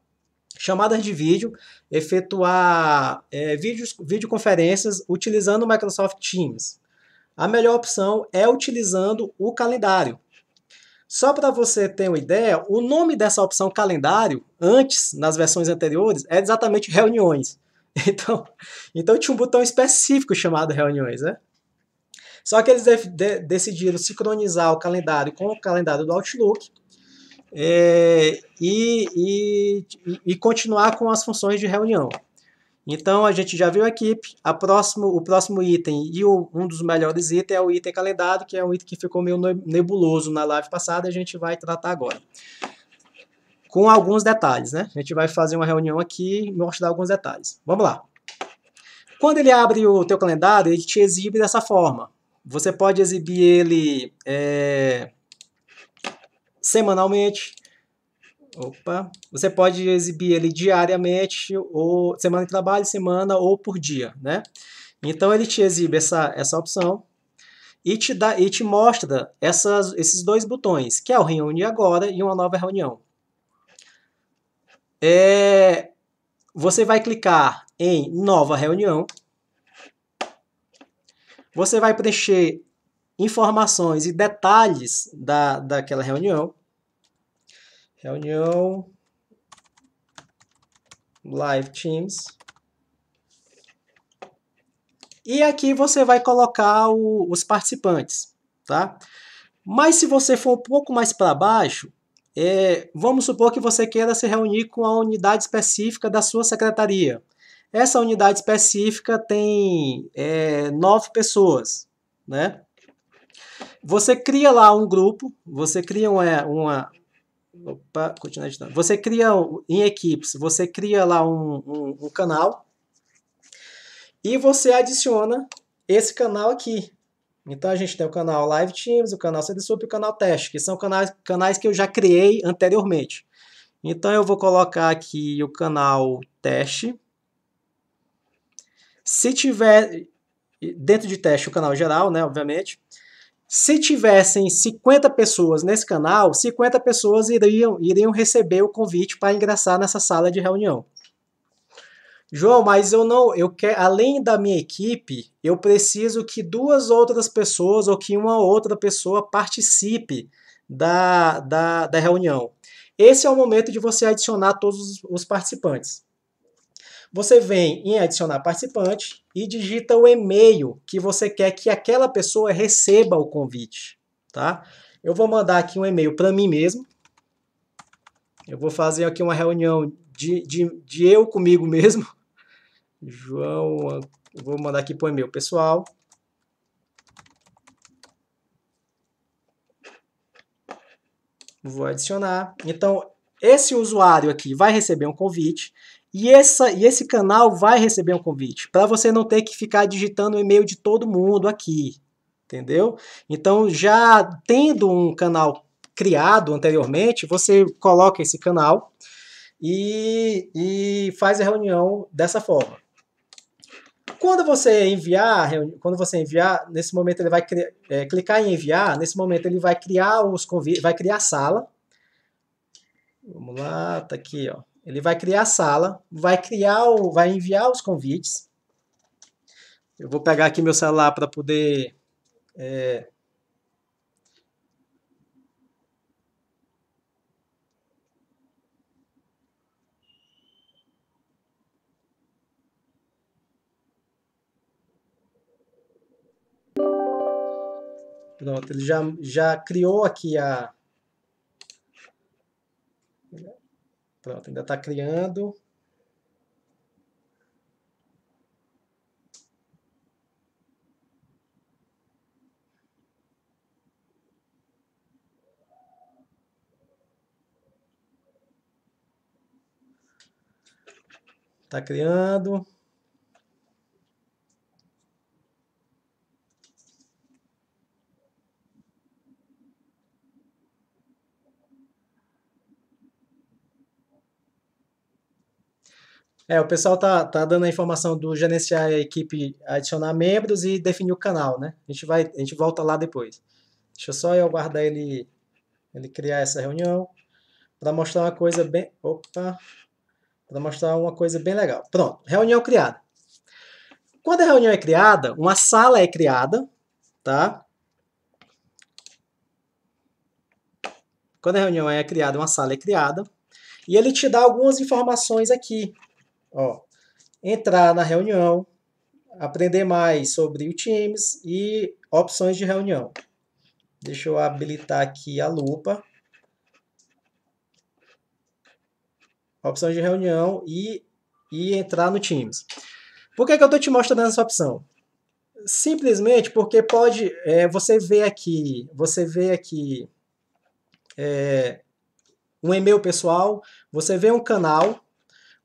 chamadas de vídeo, efetuar é, vídeos, videoconferências utilizando o Microsoft Teams? A melhor opção é utilizando o calendário. Só para você ter uma ideia, o nome dessa opção calendário, antes, nas versões anteriores, era é exatamente reuniões. *laughs* Então, então tinha um botão específico chamado reuniões, né? Só que eles de, de, decidiram sincronizar o calendário com o calendário do Outlook é, e, e, e, continuar com as funções de reunião. Então a gente já viu a equipe. A próximo, o próximo item e o, um dos melhores itens é o item calendário, que é um item que ficou meio nebuloso na live passada. A gente vai tratar agora com alguns detalhes, né? A gente vai fazer uma reunião aqui e mostrar alguns detalhes. Vamos lá. Quando ele abre o teu calendário, ele te exibe dessa forma. Você pode exibir ele é, semanalmente. Opa. Você pode exibir ele diariamente, ou semana de trabalho, semana ou por dia, né? Então ele te exibe essa, essa opção e te, dá, e te mostra essas, esses dois botões, que é o reunir agora e uma nova reunião. É, você vai clicar em Nova Reunião. Você vai preencher informações e detalhes da, daquela reunião. Reunião Live Teams. E aqui você vai colocar o, os participantes, tá? Mas se você for um pouco mais para baixo, é, vamos supor que você queira se reunir com a unidade específica da sua secretaria. Essa unidade específica tem é, nove pessoas, né? Você cria lá um grupo, você cria uma, uma opa, continuar editando. Você cria em equipes, você cria lá um, um, um canal e você adiciona esse canal aqui, então a gente tem o canal Live Teams, o canal CDSUP e o canal Teste, que são canais, canais que eu já criei anteriormente. Então eu vou colocar aqui o canal Teste. Se tiver, dentro de teste, o canal geral, né, obviamente, se tivessem 50 pessoas nesse canal, 50 pessoas iriam, iriam receber o convite para ingressar nessa sala de reunião. João, mas eu não, eu quero, além da minha equipe, eu preciso que duas outras pessoas ou que uma outra pessoa participe da, da, da reunião. Esse é o momento de você adicionar todos os participantes. Você vem em adicionar participante e digita o e-mail que você quer que aquela pessoa receba o convite, tá? Eu vou mandar aqui um e-mail para mim mesmo. Eu vou fazer aqui uma reunião de, de, de eu comigo mesmo. *laughs* João, vou mandar aqui para o e-mail pessoal. Vou adicionar. Então, esse usuário aqui vai receber um convite e, essa, e esse canal vai receber um convite para você não ter que ficar digitando o e-mail de todo mundo aqui, entendeu? Então, já tendo um canal criado anteriormente, você coloca esse canal e, e faz a reunião dessa forma. Quando você enviar, quando você enviar, nesse momento ele vai é, clicar em enviar, nesse momento ele vai criar os convites, vai criar a sala. Vamos lá, tá aqui, ó. Ele vai criar a sala, vai criar, o, vai enviar os convites. Eu vou pegar aqui meu celular para poder é, Pronto, ele já, já criou aqui a... Pronto, ainda está criando. Está criando. É, o pessoal tá, tá dando a informação do gerenciar a equipe, adicionar membros e definir o canal, né? A gente, vai, a gente volta lá depois. Deixa só eu aguardar ele, ele criar essa reunião para mostrar uma coisa bem... Opa! Para mostrar uma coisa bem legal. Pronto, reunião criada. Quando a reunião é criada, uma sala é criada, tá? Quando a reunião é criada, uma sala é criada. E ele te dá algumas informações aqui, Ó, entrar na reunião, aprender mais sobre o Teams e opções de reunião. Deixa eu habilitar aqui a lupa. Opções de reunião e, e entrar no Teams. Por que, que eu estou te mostrando essa opção? Simplesmente porque pode, é, você vê aqui, você vê aqui é, um e-mail pessoal, você vê um canal,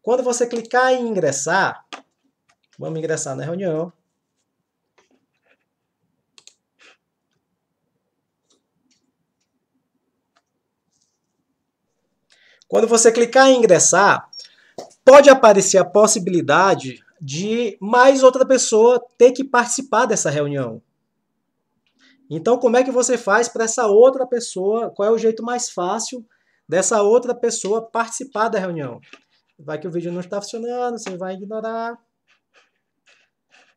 quando você clicar em ingressar, vamos ingressar na reunião. Quando você clicar em ingressar, pode aparecer a possibilidade de mais outra pessoa ter que participar dessa reunião. Então, como é que você faz para essa outra pessoa? Qual é o jeito mais fácil dessa outra pessoa participar da reunião? Vai que o vídeo não está funcionando, você vai ignorar.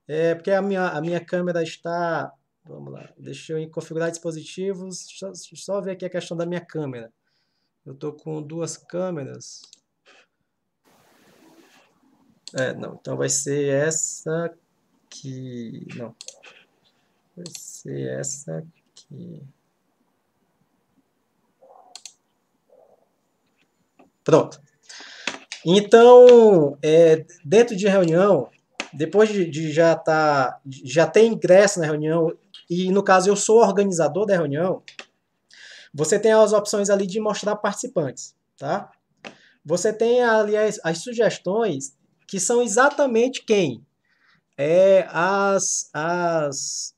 É porque a minha, a minha câmera está. Vamos lá, deixa eu configurar dispositivos. Só, só ver aqui a questão da minha câmera. Eu estou com duas câmeras. É, não, então vai ser essa aqui. Não. Vai ser essa aqui. Pronto. Então, é, dentro de reunião, depois de, de já tá, já ter ingresso na reunião, e no caso eu sou organizador da reunião, você tem as opções ali de mostrar participantes, tá? Você tem ali as, as sugestões que são exatamente quem? É as, as,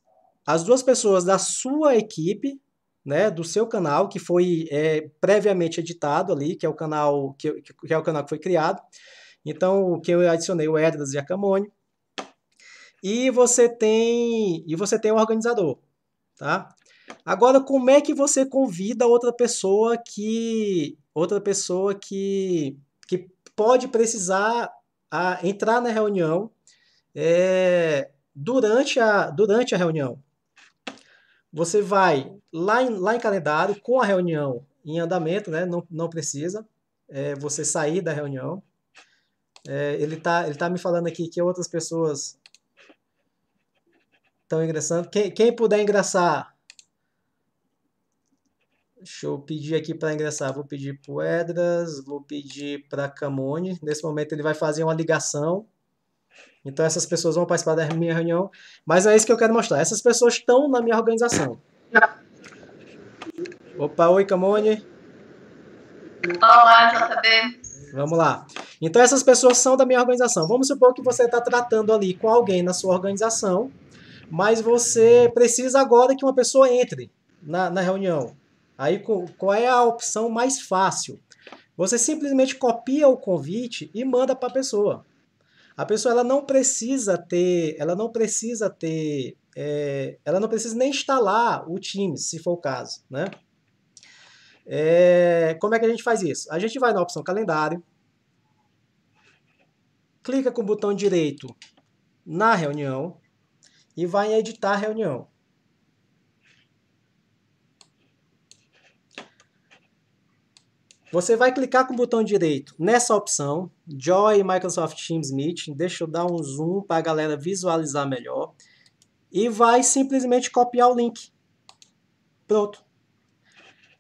as duas pessoas da sua equipe né, do seu canal, que foi é, previamente editado ali, que é o canal que, que, é o canal que foi criado. Então, o que eu adicionei o Edras e a Camone. E você tem e você tem o um organizador, tá? Agora, como é que você convida outra pessoa que outra pessoa que que pode precisar a entrar na reunião é, durante a durante a reunião, você vai lá em, lá em calendário, com a reunião em andamento, né? não, não precisa é, você sair da reunião. É, ele está ele tá me falando aqui que outras pessoas estão ingressando. Quem, quem puder ingressar, deixa eu pedir aqui para ingressar. Vou pedir para Edras, vou pedir para Camone. Nesse momento ele vai fazer uma ligação então essas pessoas vão participar da minha reunião, mas é isso que eu quero mostrar. Essas pessoas estão na minha organização. Opa, oi Camone. Olá, JB. Vamos lá. Então essas pessoas são da minha organização. Vamos supor que você está tratando ali com alguém na sua organização, mas você precisa agora que uma pessoa entre na, na reunião. Aí qual é a opção mais fácil? Você simplesmente copia o convite e manda para a pessoa. A pessoa ela não precisa ter, ela não precisa ter, é, ela não precisa nem instalar o time, se for o caso, né? É, como é que a gente faz isso? A gente vai na opção calendário, clica com o botão direito na reunião e vai em editar reunião. Você vai clicar com o botão direito nessa opção, Join Microsoft Teams Meeting. Deixa eu dar um zoom para a galera visualizar melhor. E vai simplesmente copiar o link. Pronto.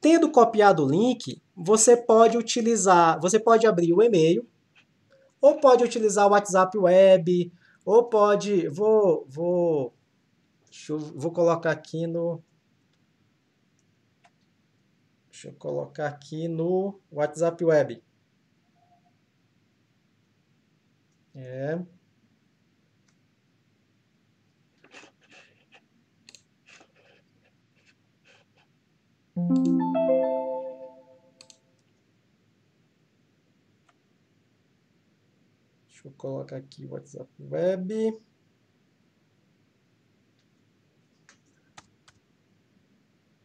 Tendo copiado o link, você pode utilizar, você pode abrir o e-mail, ou pode utilizar o WhatsApp Web, ou pode, vou, vou, eu, vou colocar aqui no, Deixa eu colocar aqui no WhatsApp Web. É. Deixa eu colocar aqui o WhatsApp Web.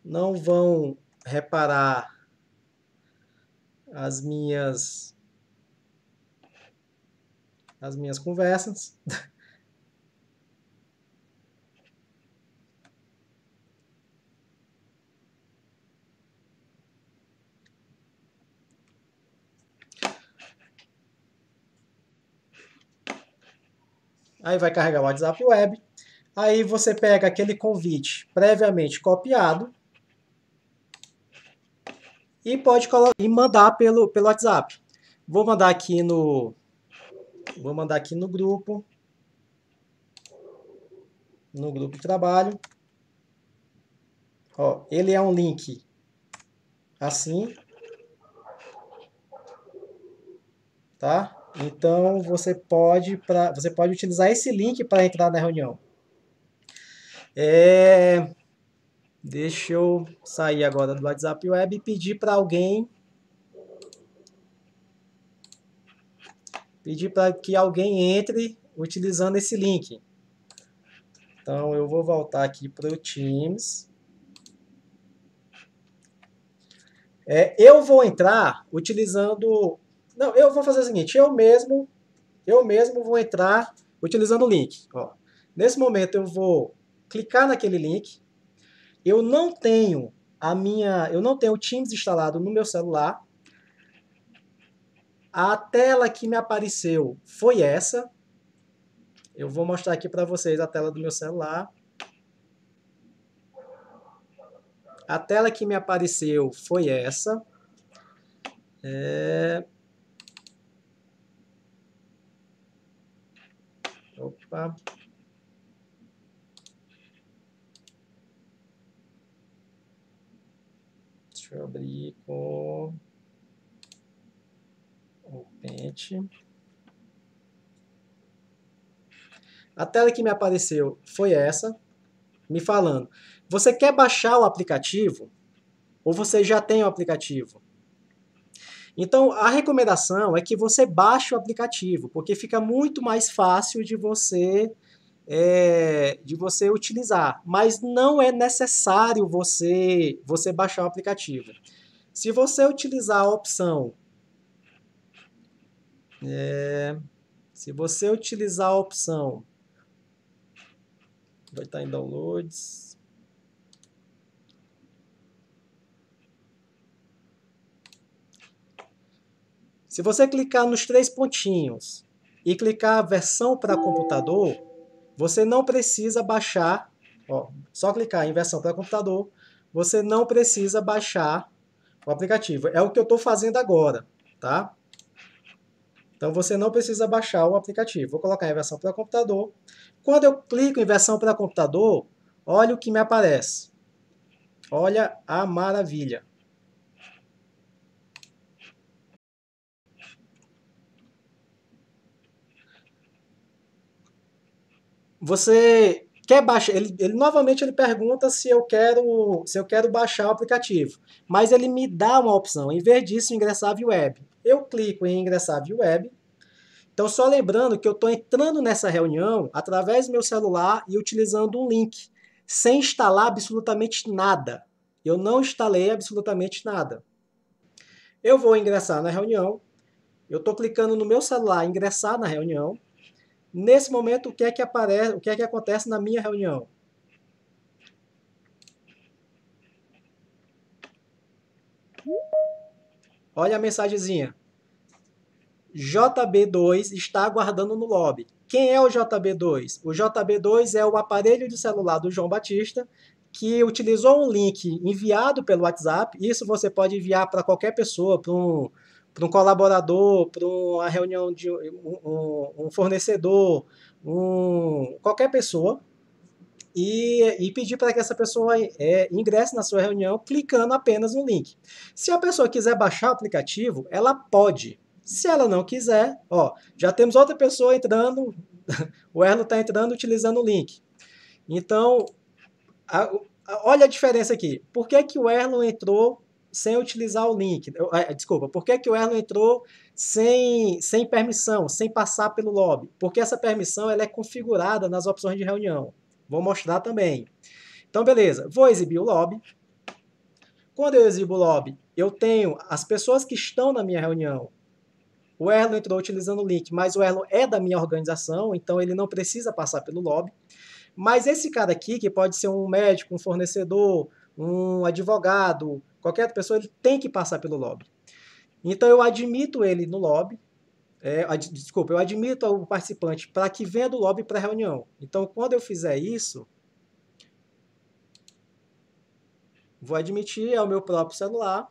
Não vão reparar as minhas as minhas conversas. Aí vai carregar o WhatsApp Web. Aí você pega aquele convite previamente copiado e pode e mandar pelo, pelo WhatsApp. Vou mandar aqui no vou mandar aqui no grupo no grupo de trabalho. Ó, ele é um link assim, tá? Então você pode para você pode utilizar esse link para entrar na reunião. É, Deixa eu sair agora do WhatsApp Web e pedir para alguém. Pedir para que alguém entre utilizando esse link. Então eu vou voltar aqui para o Teams. É, eu vou entrar utilizando. Não, eu vou fazer o seguinte, eu mesmo, eu mesmo vou entrar utilizando o link. Ó. Nesse momento eu vou clicar naquele link eu não tenho a minha, eu não tenho o Teams instalado no meu celular. A tela que me apareceu foi essa. Eu vou mostrar aqui para vocês a tela do meu celular. A tela que me apareceu foi essa. É... Opa. Deixa eu abrir com o pente. A tela que me apareceu foi essa, me falando: você quer baixar o aplicativo ou você já tem o aplicativo? Então, a recomendação é que você baixe o aplicativo, porque fica muito mais fácil de você é, de você utilizar, mas não é necessário você, você baixar o aplicativo. Se você utilizar a opção é, se você utilizar a opção vai estar em downloads Se você clicar nos três pontinhos e clicar versão para computador, você não precisa baixar, ó, só clicar em versão para computador, você não precisa baixar o aplicativo. É o que eu estou fazendo agora, tá? Então você não precisa baixar o aplicativo. Vou colocar em versão para computador. Quando eu clico em versão para computador, olha o que me aparece. Olha a maravilha. você quer baixar, ele, ele, novamente ele pergunta se eu quero, se eu quero baixar o aplicativo, mas ele me dá uma opção, em vez disso ingressar via web. Eu clico em ingressar via web. Então só lembrando que eu estou entrando nessa reunião através do meu celular e utilizando um link, sem instalar absolutamente nada. Eu não instalei absolutamente nada. Eu vou ingressar na reunião. Eu estou clicando no meu celular ingressar na reunião. Nesse momento, o que é que aparece, o que é que acontece na minha reunião? Olha a mensagenzinha. JB2 está aguardando no lobby. Quem é o JB2? O JB2 é o aparelho de celular do João Batista que utilizou um link enviado pelo WhatsApp. Isso você pode enviar para qualquer pessoa, para um para um colaborador, para uma reunião de um, um fornecedor, um, qualquer pessoa, e, e pedir para que essa pessoa é, ingresse na sua reunião clicando apenas no link. Se a pessoa quiser baixar o aplicativo, ela pode. Se ela não quiser, ó, já temos outra pessoa entrando, *laughs* o Erno está entrando utilizando o link. Então, a, a, olha a diferença aqui. Por que, que o Erno entrou sem utilizar o link. É, é, desculpa, por que, que o Erlon entrou sem, sem permissão, sem passar pelo lobby? Porque essa permissão ela é configurada nas opções de reunião. Vou mostrar também. Então, beleza, vou exibir o lobby. Quando eu exibo o lobby, eu tenho as pessoas que estão na minha reunião. O Erlon entrou utilizando o link, mas o Erlon é da minha organização, então ele não precisa passar pelo lobby. Mas esse cara aqui, que pode ser um médico, um fornecedor, um advogado, qualquer outra pessoa, ele tem que passar pelo lobby. Então eu admito ele no lobby, é, ad, desculpa, eu admito o participante para que venha do lobby para a reunião. Então quando eu fizer isso, vou admitir ao meu próprio celular.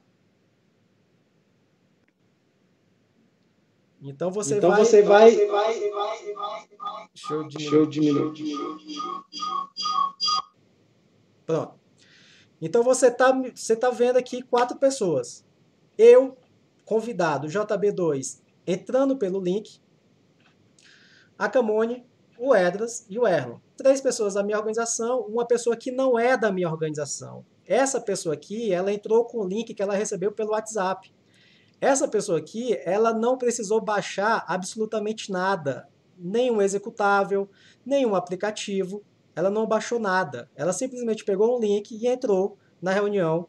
Então você então vai. Você vai... Então você vai. Deixa eu Show diminuir. Pronto. Então você tá, você tá vendo aqui quatro pessoas. Eu, convidado JB2, entrando pelo link. A Camone, o Edras e o Erlon. Três pessoas da minha organização, uma pessoa que não é da minha organização. Essa pessoa aqui, ela entrou com o link que ela recebeu pelo WhatsApp. Essa pessoa aqui, ela não precisou baixar absolutamente nada, nenhum executável, nenhum aplicativo ela não baixou nada. Ela simplesmente pegou um link e entrou na reunião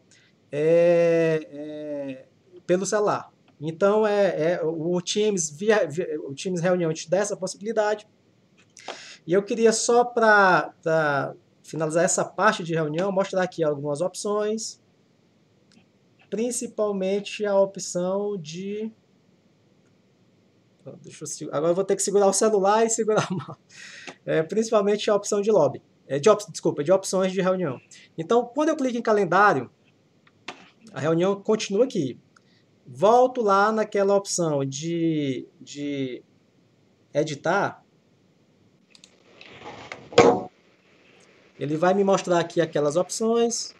é, é, pelo celular. Então é, é o Teams via, via, o Teams reunião te dá essa possibilidade. E eu queria só para finalizar essa parte de reunião mostrar aqui algumas opções, principalmente a opção de Deixa eu, agora eu vou ter que segurar o celular e segurar a mão é, principalmente a opção de lobby, é, de, op, desculpa, de opções de reunião. Então, quando eu clico em calendário, a reunião continua aqui. Volto lá naquela opção de, de editar, Ele vai me mostrar aqui aquelas opções.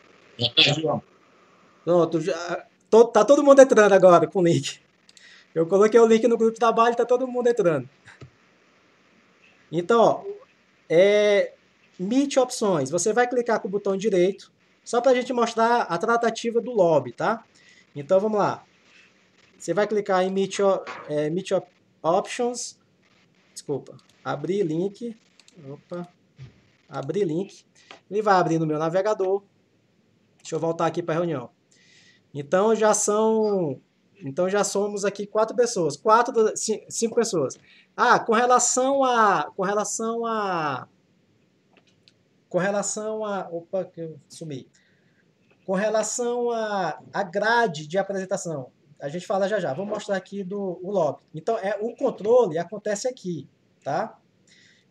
Pronto, já, tô, tá todo mundo entrando agora com o link. Eu coloquei o link no grupo de trabalho, tá todo mundo entrando. Então, ó, é, opções. Você vai clicar com o botão direito, só para a gente mostrar a tratativa do lobby, tá? Então, vamos lá. Você vai clicar em Meet é, op options, desculpa, abrir link, opa, abrir link. Ele vai abrir no meu navegador. Deixa eu voltar aqui para a reunião. Então já são, então já somos aqui quatro pessoas, quatro, cinco pessoas. Ah, com relação a. Com relação a. Com relação a. Opa, que eu sumi. Com relação a, a grade de apresentação, a gente fala já já. Vou mostrar aqui do o lobby. Então, é, o controle acontece aqui, tá?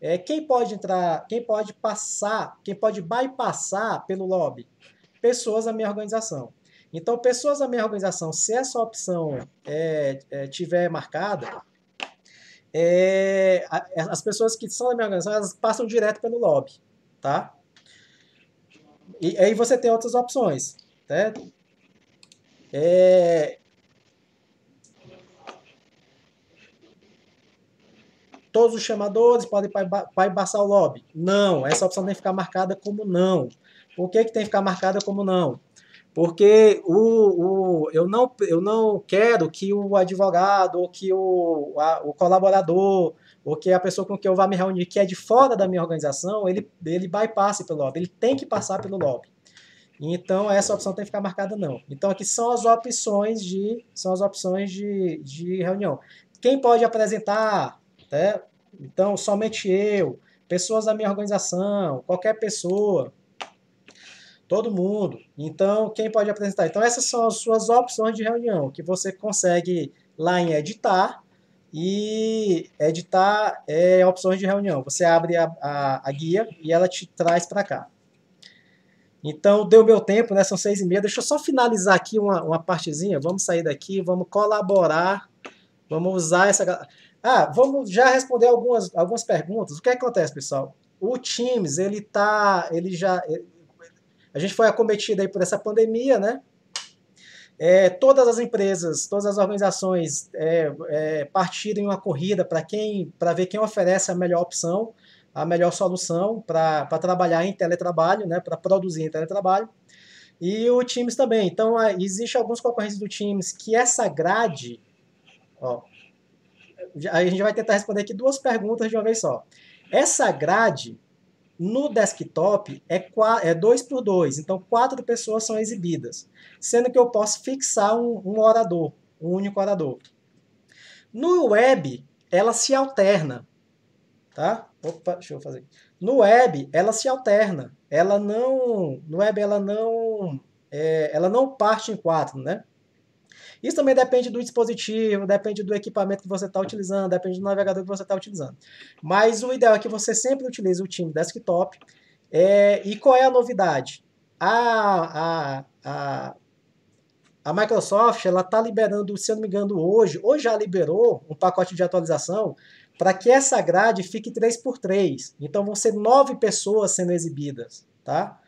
É, quem pode entrar, quem pode passar, quem pode bypassar pelo lobby? Pessoas da minha organização. Então, pessoas da minha organização, se essa opção é, é tiver marcada, é, é, as pessoas que são da minha organização elas passam direto pelo lobby, tá? E aí você tem outras opções, certo? É, todos os chamadores podem bypassar o lobby? Não, essa opção tem que ficar marcada como não. Por que, que tem que ficar marcada como não? Porque o, o, eu, não, eu não quero que o advogado, ou que o, a, o colaborador, ou que a pessoa com quem eu vá me reunir, que é de fora da minha organização, ele, ele bypasse pelo lobby, ele tem que passar pelo lobby. Então essa opção tem que ficar marcada não. Então aqui são as opções de são as opções de, de reunião. Quem pode apresentar, né? Então somente eu, pessoas da minha organização, qualquer pessoa. Todo mundo. Então, quem pode apresentar? Então, essas são as suas opções de reunião, que você consegue lá em editar. E editar é opções de reunião. Você abre a, a, a guia e ela te traz para cá. Então, deu meu tempo, né? São seis e meia. Deixa eu só finalizar aqui uma, uma partezinha. Vamos sair daqui, vamos colaborar, vamos usar essa... Ah, vamos já responder algumas, algumas perguntas. O que acontece, pessoal? O Teams, ele tá... Ele já... Ele a gente foi acometido aí por essa pandemia, né? É, todas as empresas, todas as organizações é, é, partiram em uma corrida para quem, para ver quem oferece a melhor opção, a melhor solução para trabalhar em teletrabalho, né, para produzir em teletrabalho. E o Teams também. Então, existe alguns concorrentes do Teams que essa grade, ó, a gente vai tentar responder aqui duas perguntas de uma vez só. Essa grade no desktop é, é dois 2 por 2, então quatro pessoas são exibidas, sendo que eu posso fixar um, um orador, um único orador. No web, ela se alterna, tá? Opa, deixa eu fazer. No web, ela se alterna. Ela não, no web ela não, é, ela não parte em quatro, né? Isso também depende do dispositivo, depende do equipamento que você está utilizando, depende do navegador que você está utilizando. Mas o ideal é que você sempre utilize o team desktop. É, e qual é a novidade? A, a, a, a Microsoft ela está liberando, se eu não me engano, hoje, ou já liberou um pacote de atualização para que essa grade fique 3x3. Então vão ser nove pessoas sendo exibidas, tá?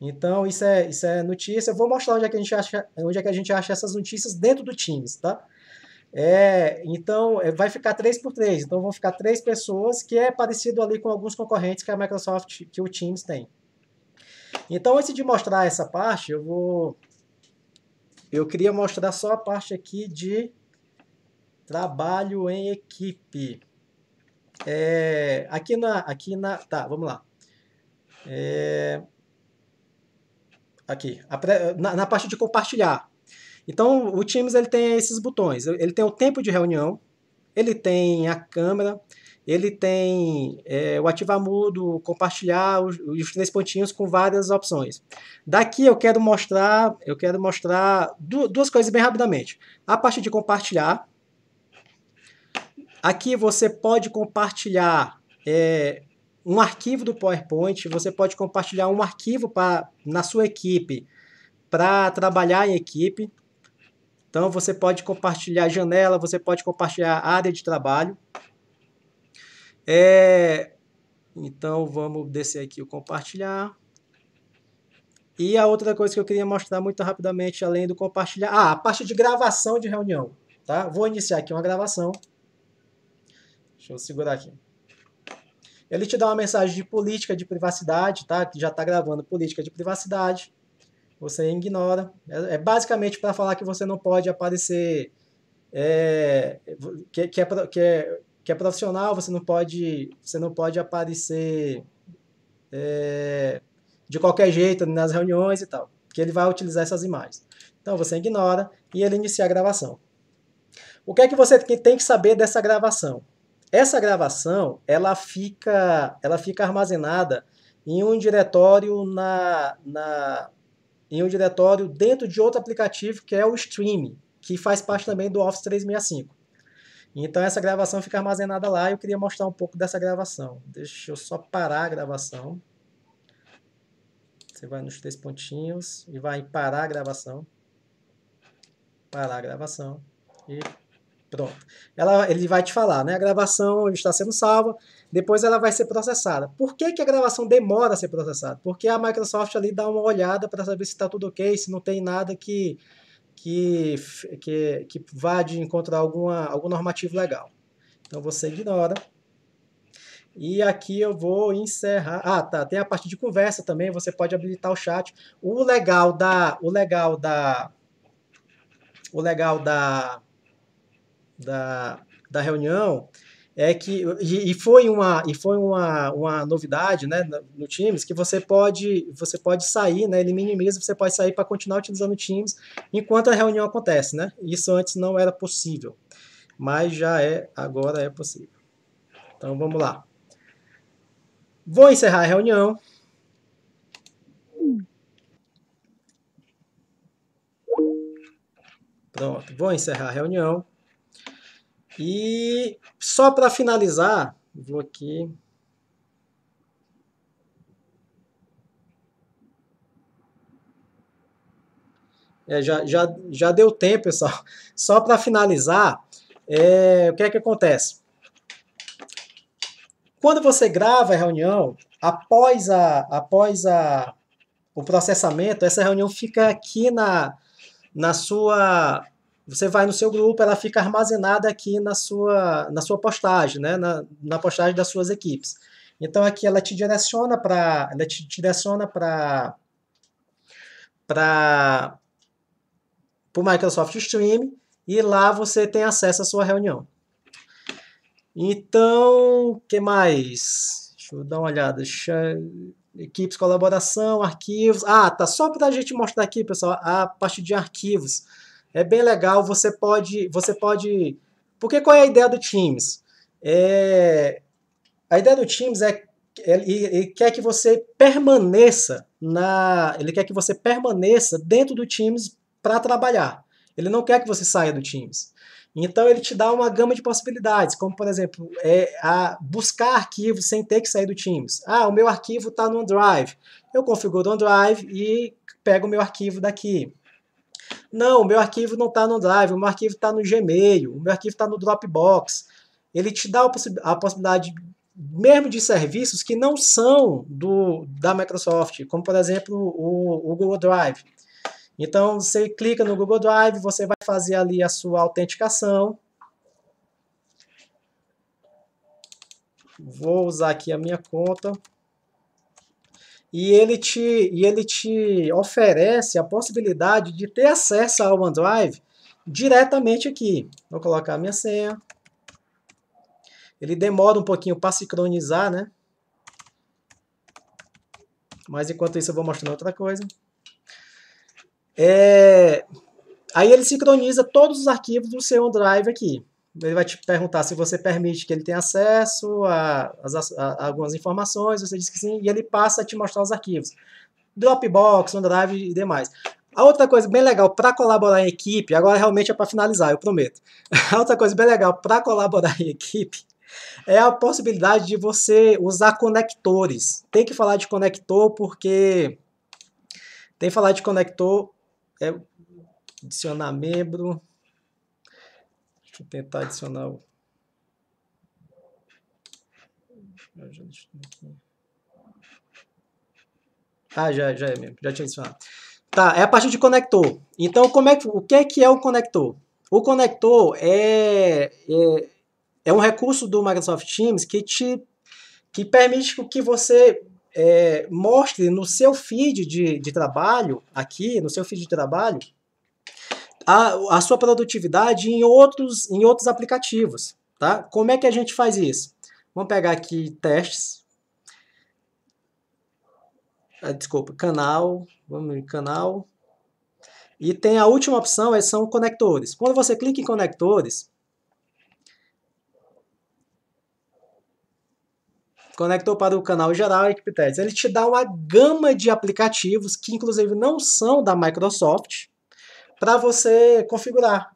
Então, isso é, isso é notícia. Eu vou mostrar onde é que a gente acha, onde é que a gente acha essas notícias dentro do Teams, tá? É, então, é, vai ficar 3 por 3. Então, vão ficar três pessoas, que é parecido ali com alguns concorrentes que a Microsoft, que o Teams tem. Então, antes de mostrar essa parte, eu vou... Eu queria mostrar só a parte aqui de trabalho em equipe. É, aqui na... Aqui na tá, vamos lá. É, aqui, pré, na, na, parte de compartilhar. Então, o Teams ele tem esses botões. Ele tem o tempo de reunião, ele tem a câmera, ele tem é, o ativar mudo, compartilhar os, os, três pontinhos com várias opções. Daqui eu quero mostrar, eu quero mostrar duas coisas bem rapidamente. A parte de compartilhar. Aqui você pode compartilhar é, um arquivo do PowerPoint, você pode compartilhar um arquivo pra, na sua equipe para trabalhar em equipe. Então você pode compartilhar janela, você pode compartilhar área de trabalho. É, então vamos descer aqui o compartilhar. E a outra coisa que eu queria mostrar muito rapidamente, além do compartilhar, ah, a parte de gravação de reunião, tá? Vou iniciar aqui uma gravação. Deixa eu segurar aqui. Ele te dá uma mensagem de política de privacidade, tá? Que já está gravando política de privacidade. Você ignora. É, é basicamente para falar que você não pode aparecer. É, que, que, é, que, é, que é profissional, você não pode, você não pode aparecer é, de qualquer jeito nas reuniões e tal. Que ele vai utilizar essas imagens. Então você ignora e ele inicia a gravação. O que é que você tem que saber dessa gravação? Essa gravação, ela fica, ela fica armazenada em um diretório na, na em um diretório dentro de outro aplicativo que é o Stream, que faz parte também do Office 365. Então essa gravação fica armazenada lá e eu queria mostrar um pouco dessa gravação. Deixa eu só parar a gravação. Você vai nos três pontinhos e vai parar a gravação. Parar a gravação. E Pronto. Ela, ele vai te falar, né? A gravação está sendo salva, depois ela vai ser processada. Por que, que a gravação demora a ser processada? Porque a Microsoft ali dá uma olhada para saber se está tudo ok, se não tem nada que, que, que, que vá de encontrar alguma, algum normativo legal. Então você ignora. E aqui eu vou encerrar. Ah, tá. Tem a parte de conversa também. Você pode habilitar o chat. O legal da, o legal da, o legal da da, da reunião é que e, e, foi uma e foi uma, uma novidade né no, no Teams que você pode você pode sair né ele minimiza você pode sair para continuar utilizando o Teams enquanto a reunião acontece né isso antes não era possível mas já é agora é possível então vamos lá vou encerrar a reunião pronto vou encerrar a reunião e só para finalizar, vou aqui. É, já, já, já deu tempo, pessoal. *laughs* Só para finalizar, é, o que é que acontece? Quando você grava a reunião, após, a, após a, o processamento, essa reunião fica aqui na, na sua você vai no seu grupo, ela fica armazenada aqui na sua, na sua postagem, né? na, na postagem das suas equipes. Então aqui ela te direciona para ela te direciona para para o Microsoft Stream e lá você tem acesso à sua reunião. Então, que mais? Deixa eu dar uma olhada. Equipes, colaboração, arquivos. Ah, tá só para a gente mostrar aqui, pessoal, a parte de arquivos é bem legal. Você pode, você pode. Porque qual é a ideia do Teams? É... A ideia do Teams é, é ele, quer que você permaneça na, ele quer que você permaneça dentro do Teams para trabalhar. Ele não quer que você saia do Teams. Então ele te dá uma gama de possibilidades, como por exemplo, é a buscar arquivos sem ter que sair do Teams. Ah, o meu arquivo está no OneDrive. Eu configuro o OneDrive e pego o meu arquivo daqui. Não, o meu arquivo não está no Drive, o meu arquivo está no Gmail, o meu arquivo está no Dropbox. Ele te dá a possibilidade mesmo de serviços que não são do da Microsoft, como por exemplo o, o Google Drive. Então você clica no Google Drive, você vai fazer ali a sua autenticação. Vou usar aqui a minha conta e ele te, e ele te oferece a possibilidade de ter acesso ao OneDrive diretamente aqui. Vou colocar a minha senha. Ele demora um pouquinho para sincronizar, né? Mas enquanto isso eu vou mostrando outra coisa. É... Aí ele sincroniza todos os arquivos do seu OneDrive aqui ele vai te perguntar se você permite que ele tenha acesso a, a, a, algumas informações, você diz que sim, e ele passa a te mostrar os arquivos. Dropbox, OneDrive e demais. A outra coisa bem legal para colaborar em equipe, agora realmente é para finalizar, eu prometo. *laughs* A outra coisa bem legal para colaborar em equipe é a possibilidade de você usar conectores. Tem que falar de conector porque tem que falar de conector é, adicionar membro Deixa eu tentar adicionar o... Ah, já, já é mesmo, já tinha adicionado. Tá, é a parte de conector. Então, como é, o que é que é o conector? O conector é, é, é um recurso do Microsoft Teams que te que permite que você é, mostre no seu feed de, de trabalho, aqui, no seu feed de trabalho, a, a sua produtividade em outros, em outros aplicativos. Tá? Como é que a gente faz isso? Vamos pegar aqui testes. Ah, desculpa, canal. Vamos em canal. E tem a última opção, é, são conectores. Quando você clica em conectores, conector para o canal geral e testes, ele te dá uma gama de aplicativos que inclusive não são da Microsoft, para você configurar.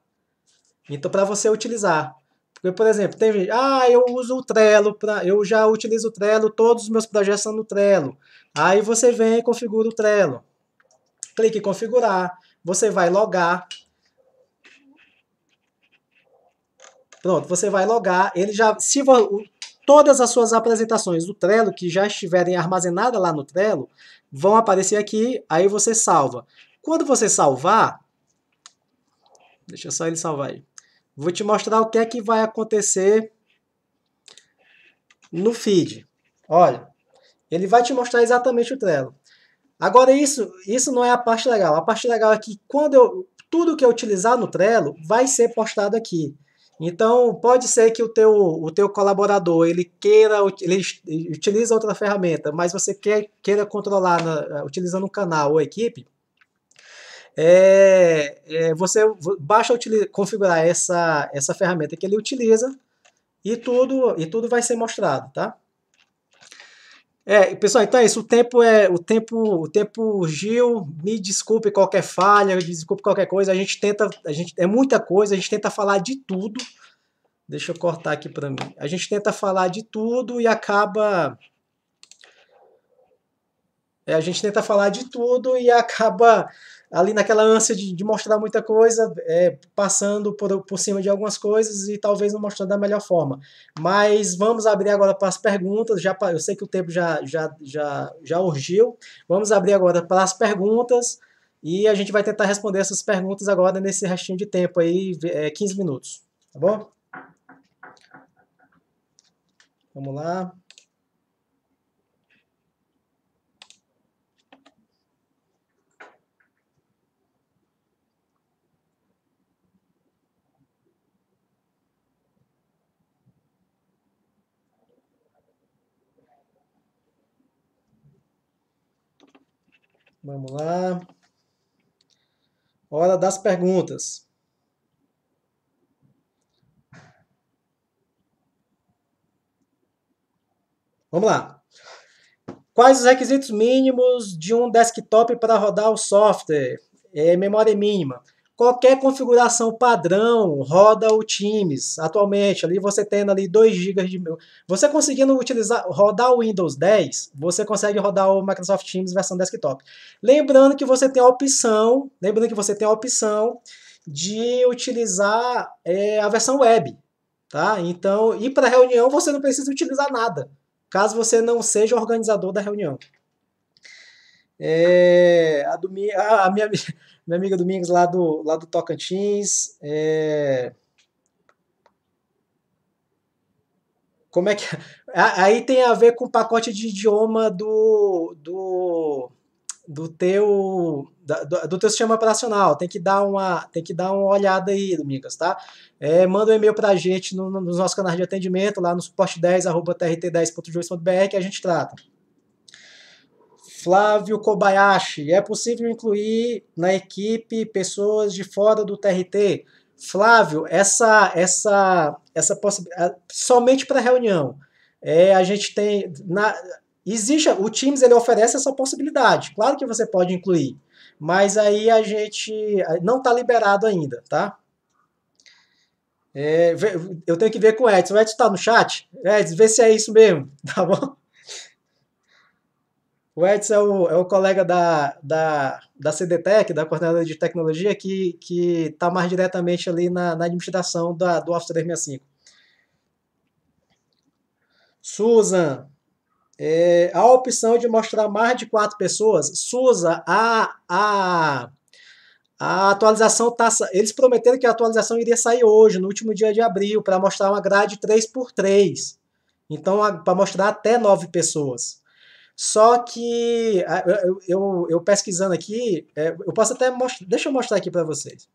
Então, para você utilizar. Porque, por exemplo, tem gente, ah, eu uso o Trello, pra, eu já utilizo o Trello, todos os meus projetos são no Trello. Aí você vem e configura o Trello. Clique em configurar, você vai logar. Pronto, você vai logar, ele já, se todas as suas apresentações do Trello que já estiverem armazenadas lá no Trello, vão aparecer aqui, aí você salva. Quando você salvar, Deixa só ele salvar aí. Vou te mostrar o que é que vai acontecer no feed. Olha, ele vai te mostrar exatamente o Trello. Agora isso, isso não é a parte legal. A parte legal é que quando eu tudo que eu utilizar no Trello vai ser postado aqui. Então pode ser que o teu, o teu colaborador ele queira ele utiliza outra ferramenta, mas você quer, queira controlar na, utilizando um canal ou equipe é, é, você basta configurar essa, essa ferramenta que ele utiliza e tudo, e tudo vai ser mostrado, tá? É, pessoal, então é isso. O tempo é o tempo, o tempo Gil, me desculpe qualquer falha, me desculpe qualquer coisa. A gente tenta, a gente é muita coisa, a gente tenta falar de tudo. Deixa eu cortar aqui para mim. A gente tenta falar de tudo e acaba é, a gente tenta falar de tudo e acaba ali naquela ânsia de, de mostrar muita coisa, é, passando por, por cima de algumas coisas e talvez não mostrando da melhor forma. Mas vamos abrir agora para as perguntas. Já, eu sei que o tempo já, já, já, já urgiu. Vamos abrir agora para as perguntas e a gente vai tentar responder essas perguntas agora nesse restinho de tempo aí, é, 15 minutos. Tá bom? Vamos lá. Vamos lá. Hora das perguntas. Vamos lá. Quais os requisitos mínimos de um desktop para rodar o software? É, memória mínima. Qualquer configuração padrão roda o Teams. Atualmente, ali você tendo ali 2 GB de... Você conseguindo utilizar, rodar o Windows 10, você consegue rodar o Microsoft Teams versão desktop. Lembrando que você tem a opção, lembrando que você tem a opção de utilizar é, a versão web, tá? Então, e para reunião você não precisa utilizar nada, caso você não seja organizador da reunião. É, a, do, a, a minha minha amiga Domingos lá do, lá do Tocantins. É... Como é que. Aí tem a ver com o pacote de idioma do. do do teu do, do teu sistema operacional tem que dar uma tem que dar uma olhada aí Domingos tá é, manda um e-mail para a gente no, no, nos nossos canais de atendimento lá no suporte10@trt10.jus.br que a gente trata Flávio Kobayashi, é possível incluir na equipe pessoas de fora do TRT? Flávio, essa essa essa possibilidade somente para reunião. É, a gente tem na existe o Teams ele oferece essa possibilidade. Claro que você pode incluir, mas aí a gente não está liberado ainda, tá? É, eu tenho que ver com o Edson. O Edson está no chat? Edson, vê se é isso mesmo, *laughs* tá bom? O Edson é o, é o colega da, da, da CDTEC, da Coordenadora de Tecnologia, que está mais diretamente ali na, na administração da, do Office 365. Susan, é, a opção de mostrar mais de quatro pessoas. Susan, a, a, a atualização está. Eles prometeram que a atualização iria sair hoje, no último dia de abril, para mostrar uma grade 3x3. Então, para mostrar até nove pessoas. Só que ah, eu, eu, eu pesquisando aqui, é, eu posso até mostrar. Deixa eu mostrar aqui para vocês.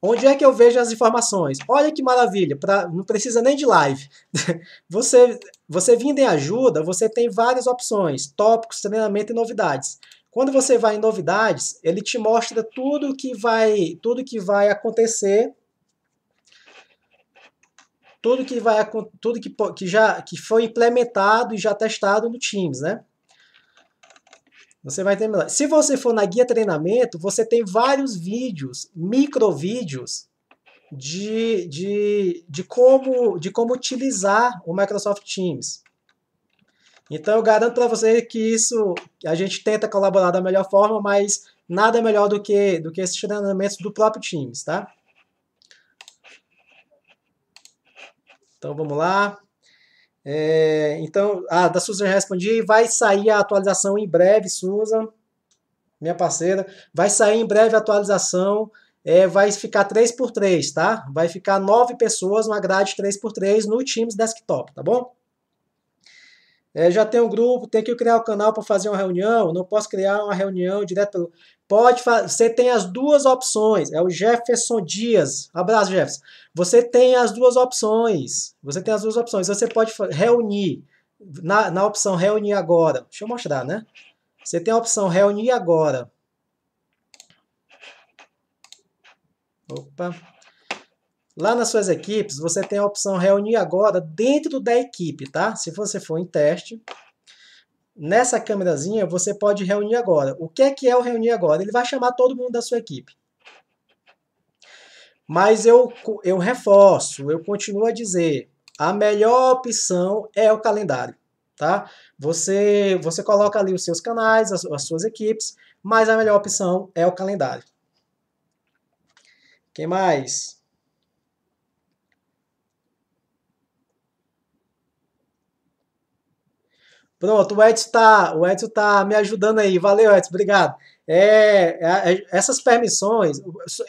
Onde é que eu vejo as informações? Olha que maravilha, pra, não precisa nem de live. *laughs* Você, você vindo em ajuda, você tem várias opções: tópicos, treinamento e novidades. Quando você vai em novidades, ele te mostra tudo que vai, tudo que vai acontecer tudo que vai tudo que, que já que foi implementado e já testado no Teams, né? Você vai ter Se você for na guia treinamento, você tem vários vídeos, micro vídeos de, de, de como de como utilizar o Microsoft Teams. Então eu garanto para você que isso a gente tenta colaborar da melhor forma, mas nada melhor do que do que esses treinamentos do próprio Teams, tá? Então vamos lá. É, então, ah, da Susan respondi, vai sair a atualização em breve, Susan, minha parceira. Vai sair em breve a atualização. É, vai ficar 3 x 3 tá? Vai ficar 9 pessoas, uma grade 3 x 3 no Teams Desktop, tá bom? É, já tem um grupo, tem que criar o um canal para fazer uma reunião, não posso criar uma reunião direto pelo... Pode você tem as duas opções, é o Jefferson Dias, abraço Jefferson. Você tem as duas opções, você tem as duas opções, você pode reunir, na, na opção reunir agora, deixa eu mostrar, né? Você tem a opção reunir agora. Opa, Lá nas suas equipes, você tem a opção reunir agora dentro da equipe, tá? Se você for em teste, nessa câmerazinha você pode reunir agora. O que é que é o reunir agora? Ele vai chamar todo mundo da sua equipe. Mas eu, eu reforço, eu continuo a dizer, a melhor opção é o calendário, tá? Você, você coloca ali os seus canais, as, as suas equipes, mas a melhor opção é o calendário. Quem mais? Pronto, o Edson tá, o Edson tá me ajudando aí. Valeu, Edson, obrigado. É, é, é essas permissões,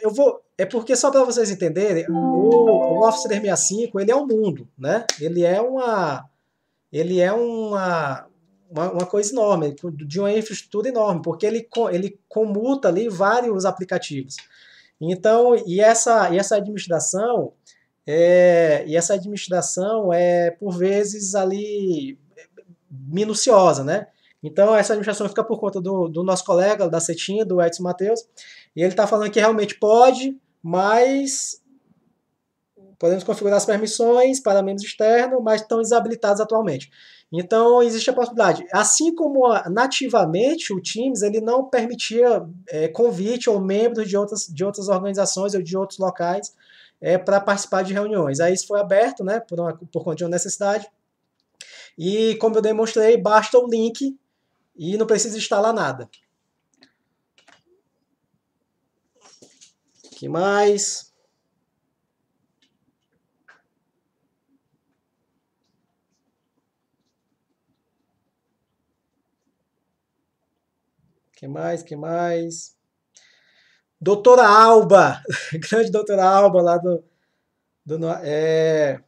eu vou, é porque só para vocês entenderem, o, o Office 365, ele é um mundo, né? Ele é uma ele é uma, uma, uma coisa enorme, de uma infraestrutura enorme, porque ele ele comuta ali vários aplicativos. Então, e essa e essa administração é, e essa administração é por vezes ali minuciosa, né? Então, essa administração fica por conta do, do nosso colega da Cetinha, do Edson Matheus, e ele está falando que realmente pode, mas podemos configurar as permissões para membros externos, mas estão desabilitados atualmente. Então, existe a possibilidade. Assim como nativamente o Teams ele não permitia é, convite ou membros de outras, de outras organizações ou de outros locais é, para participar de reuniões. Aí isso foi aberto né, por, uma, por conta de uma necessidade e como eu demonstrei, basta o link e não precisa instalar nada. que mais? que mais? que mais? Doutora Alba, *laughs* grande doutora Alba lá do, do é,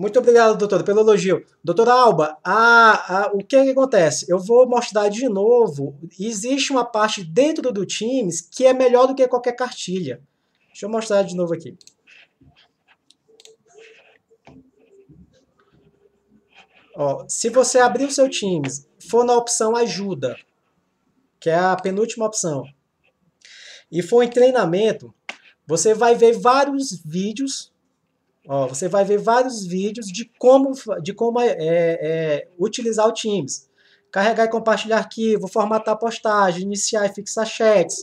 Muito obrigado, doutora, pelo elogio. Doutora Alba, a, a, o que, é que acontece? Eu vou mostrar de novo. Existe uma parte dentro do Teams que é melhor do que qualquer cartilha. Deixa eu mostrar de novo aqui. Ó, se você abrir o seu Teams, for na opção ajuda, que é a penúltima opção, e for em treinamento, você vai ver vários vídeos Ó, você vai ver vários vídeos de como, de como é, é, é, utilizar o Teams. Carregar e compartilhar arquivo, formatar postagem, iniciar e fixar chats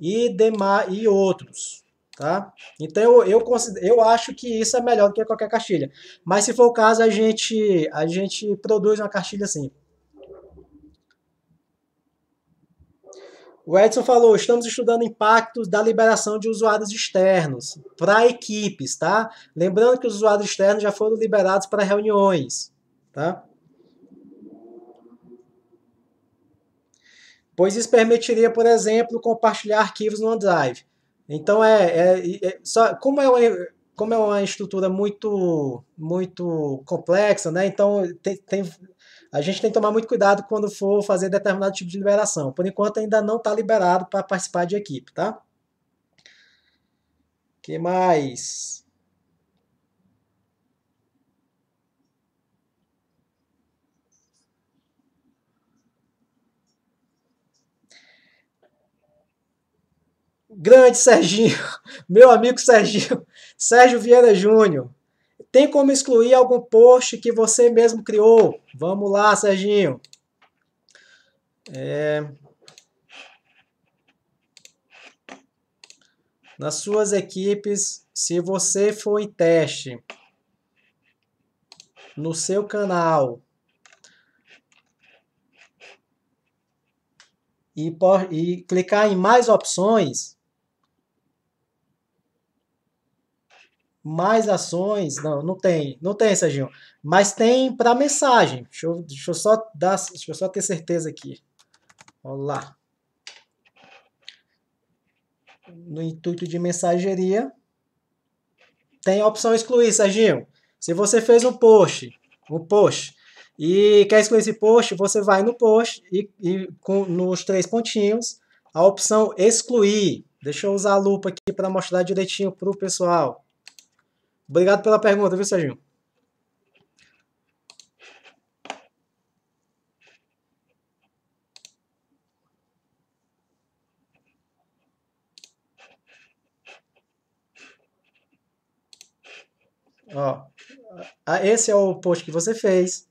e, demais e outros. Tá? Então eu, eu, considero, eu acho que isso é melhor do que qualquer cartilha. Mas se for o caso, a gente, a gente produz uma cartilha assim. O Edson falou: estamos estudando impactos da liberação de usuários externos para equipes, tá? Lembrando que os usuários externos já foram liberados para reuniões, tá? Pois isso permitiria, por exemplo, compartilhar arquivos no OneDrive. Então é, é, é só como é uma, como é uma estrutura muito muito complexa, né? Então tem, tem a gente tem que tomar muito cuidado quando for fazer determinado tipo de liberação. Por enquanto ainda não está liberado para participar de equipe, tá? que mais? Grande Serginho, *laughs* meu amigo Serginho, Sérgio Vieira Júnior. Tem como excluir algum post que você mesmo criou? Vamos lá, Serginho. É... Nas suas equipes, se você for em teste no seu canal e, por, e clicar em mais opções, mais ações. Não, não tem, não tem, Serginho. Mas tem para mensagem. Deixa eu, deixa eu só dar, deixa eu só ter certeza aqui. olá lá. No intuito de mensageria, tem a opção excluir, Serginho. Se você fez um post, um post, e quer excluir esse post, você vai no post e, e com, nos três pontinhos, a opção excluir. Deixa eu usar a lupa aqui para mostrar direitinho para o pessoal. Obrigado pela pergunta, viu, Serginho? Ó, esse é o post que você fez.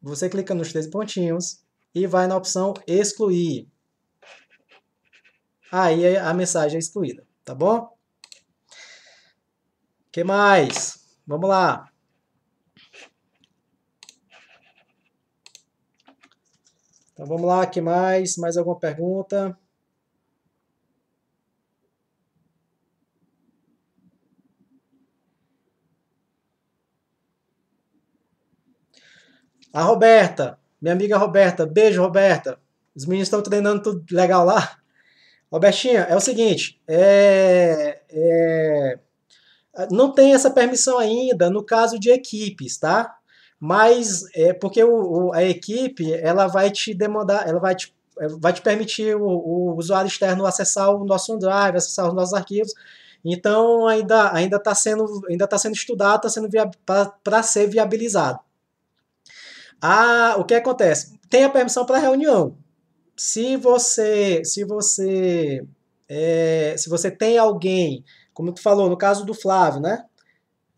Você clica nos três pontinhos e vai na opção excluir. Aí a mensagem é excluída tá bom? que mais? Vamos lá. Então vamos lá, que mais? Mais alguma pergunta? A Roberta, minha amiga Roberta, beijo Roberta. Os meninos estão treinando tudo legal lá? Robertinha, é o seguinte, é, é, não tem essa permissão ainda no caso de equipes, tá? Mas é porque o, o, a equipe ela vai te demandar, ela vai te, vai te permitir o, o usuário externo acessar o nosso drive, acessar os nossos arquivos. Então ainda ainda está sendo ainda tá sendo estudado, está sendo tá, para ser viabilizado. Ah, o que acontece? Tem a permissão para reunião, se você, se você, é, se você tem alguém, como tu falou, no caso do Flávio, né?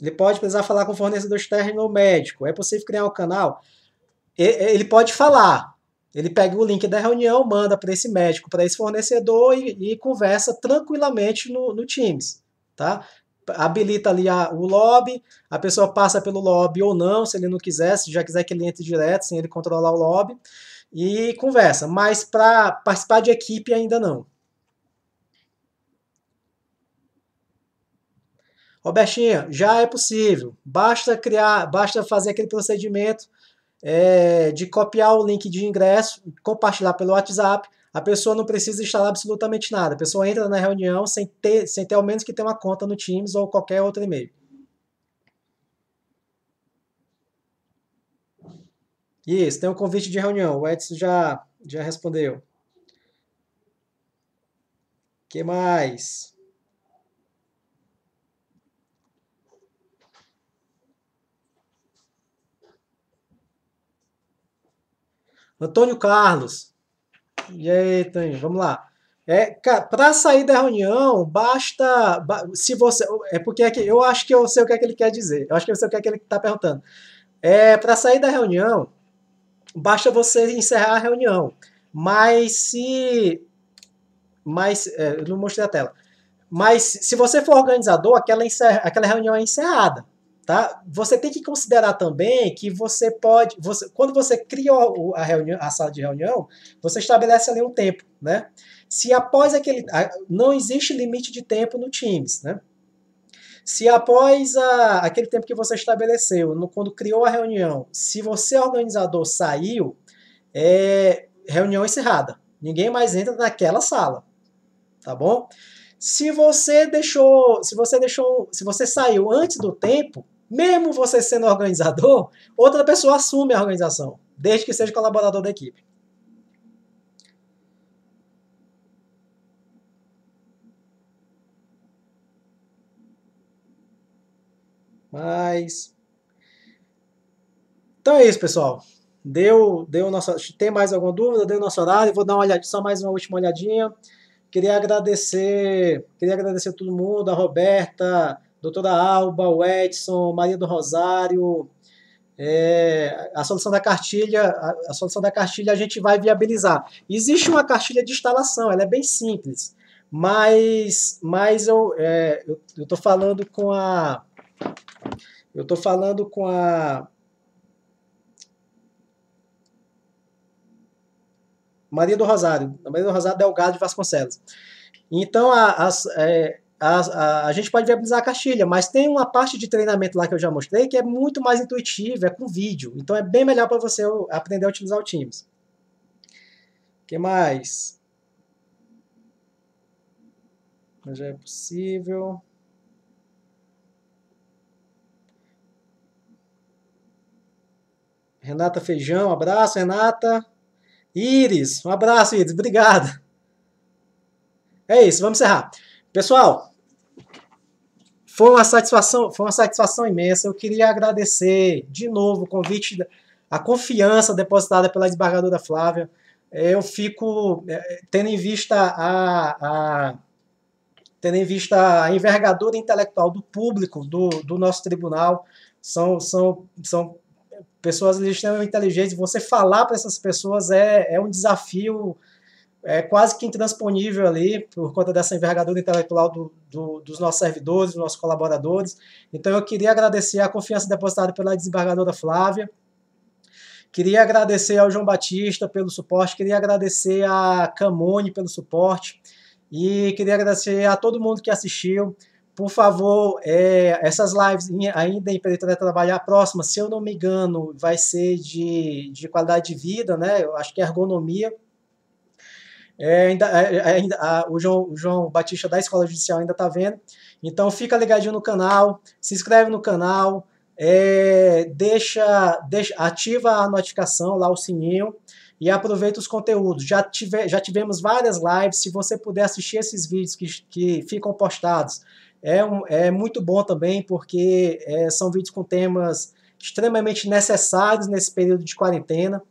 Ele pode precisar falar com o fornecedor externo ou médico. É possível criar um canal? Ele pode falar. Ele pega o link da reunião, manda para esse médico, para esse fornecedor e, e conversa tranquilamente no, no, Teams, tá? Habilita ali a, o lobby, a pessoa passa pelo lobby ou não, se ele não quiser, se já quiser que ele entre direto, sem ele controlar o lobby e conversa. Mas para participar de equipe ainda não. Robertinha, já é possível. Basta criar, basta fazer aquele procedimento é, de copiar o link de ingresso, compartilhar pelo WhatsApp. A pessoa não precisa instalar absolutamente nada. A pessoa entra na reunião sem ter, sem ter ao menos que ter uma conta no Teams ou qualquer outro e-mail. Isso, tem um convite de reunião. O Edson já, já respondeu. que mais? Antônio Carlos. E aí, Tânia, vamos lá. É, para sair da reunião, basta. Se você. É porque é que, eu acho que eu sei o que é que ele quer dizer. Eu acho que eu sei o que é que ele está perguntando. É, para sair da reunião, basta você encerrar a reunião. Mas se. Mas, é, não mostrei a tela. Mas se você for organizador, aquela, encerra, aquela reunião é encerrada. Tá? Você tem que considerar também que você pode. Você, quando você cria a, reunião, a sala de reunião, você estabelece ali um tempo. Né? Se após aquele. Não existe limite de tempo no Teams. Né? Se após a, aquele tempo que você estabeleceu, no, quando criou a reunião, se você organizador saiu, é reunião encerrada. Ninguém mais entra naquela sala, tá bom? Se você deixou, se você deixou, se você saiu antes do tempo, mesmo você sendo organizador, outra pessoa assume a organização, desde que seja colaborador da equipe. Mas. Então é isso, pessoal. Deu, deu nossa. Tem mais alguma dúvida? Deu nosso horário. Vou dar uma olhadinha, só mais uma última olhadinha. Queria agradecer, queria agradecer a todo mundo, a Roberta, doutora Alba, o Edson, Maria do Rosário. É, a solução da cartilha, a, a, solução da cartilha a gente vai viabilizar. Existe uma cartilha de instalação, ela é bem simples, mas, mas eu é, estou falando com a eu estou falando com a Maria do Rosário, Maria do Rosário Delgado de Vasconcelos. Então, a, a, é, a, a, gente pode viabilizar a Castilha, mas tem uma parte de treinamento lá que eu já mostrei que é muito mais intuitiva, é com vídeo. Então, é bem melhor para você aprender a utilizar o Teams. O que mais? Mas já é possível. Renata Feijão, um abraço, Renata. Iris, um abraço, Iris, obrigado. É isso, vamos encerrar. Pessoal, foi uma satisfação, foi uma satisfação imensa. Eu queria agradecer de novo o convite, a confiança depositada pela desembargadora Flávia. Eu fico é, tendo em vista a, a tendo em vista a envergadura intelectual do público do, do nosso tribunal, são, são, são pessoas extremamente inteligentes, você falar para essas pessoas é, é um desafio é quase que intransponível ali, por conta dessa envergadura intelectual do, do, dos nossos servidores, dos nossos colaboradores. Então eu queria agradecer a confiança depositada pela desembargadora Flávia, queria agradecer ao João Batista pelo suporte, queria agradecer a Camone pelo suporte, e queria agradecer a todo mundo que assistiu. Por favor, é, essas lives ainda em Pereira Trabalhar, a próxima, se eu não me engano, vai ser de, de qualidade de vida, né? Eu acho que é ergonomia. É, ainda, é, é, ainda, a, o, João, o João Batista da Escola Judicial ainda está vendo. Então fica ligadinho no canal, se inscreve no canal, é, deixa, deixa, ativa a notificação lá o sininho e aproveita os conteúdos. Já, tive, já tivemos várias lives. Se você puder assistir esses vídeos que, que ficam postados é, um, é muito bom também porque é, são vídeos com temas extremamente necessários nesse período de quarentena.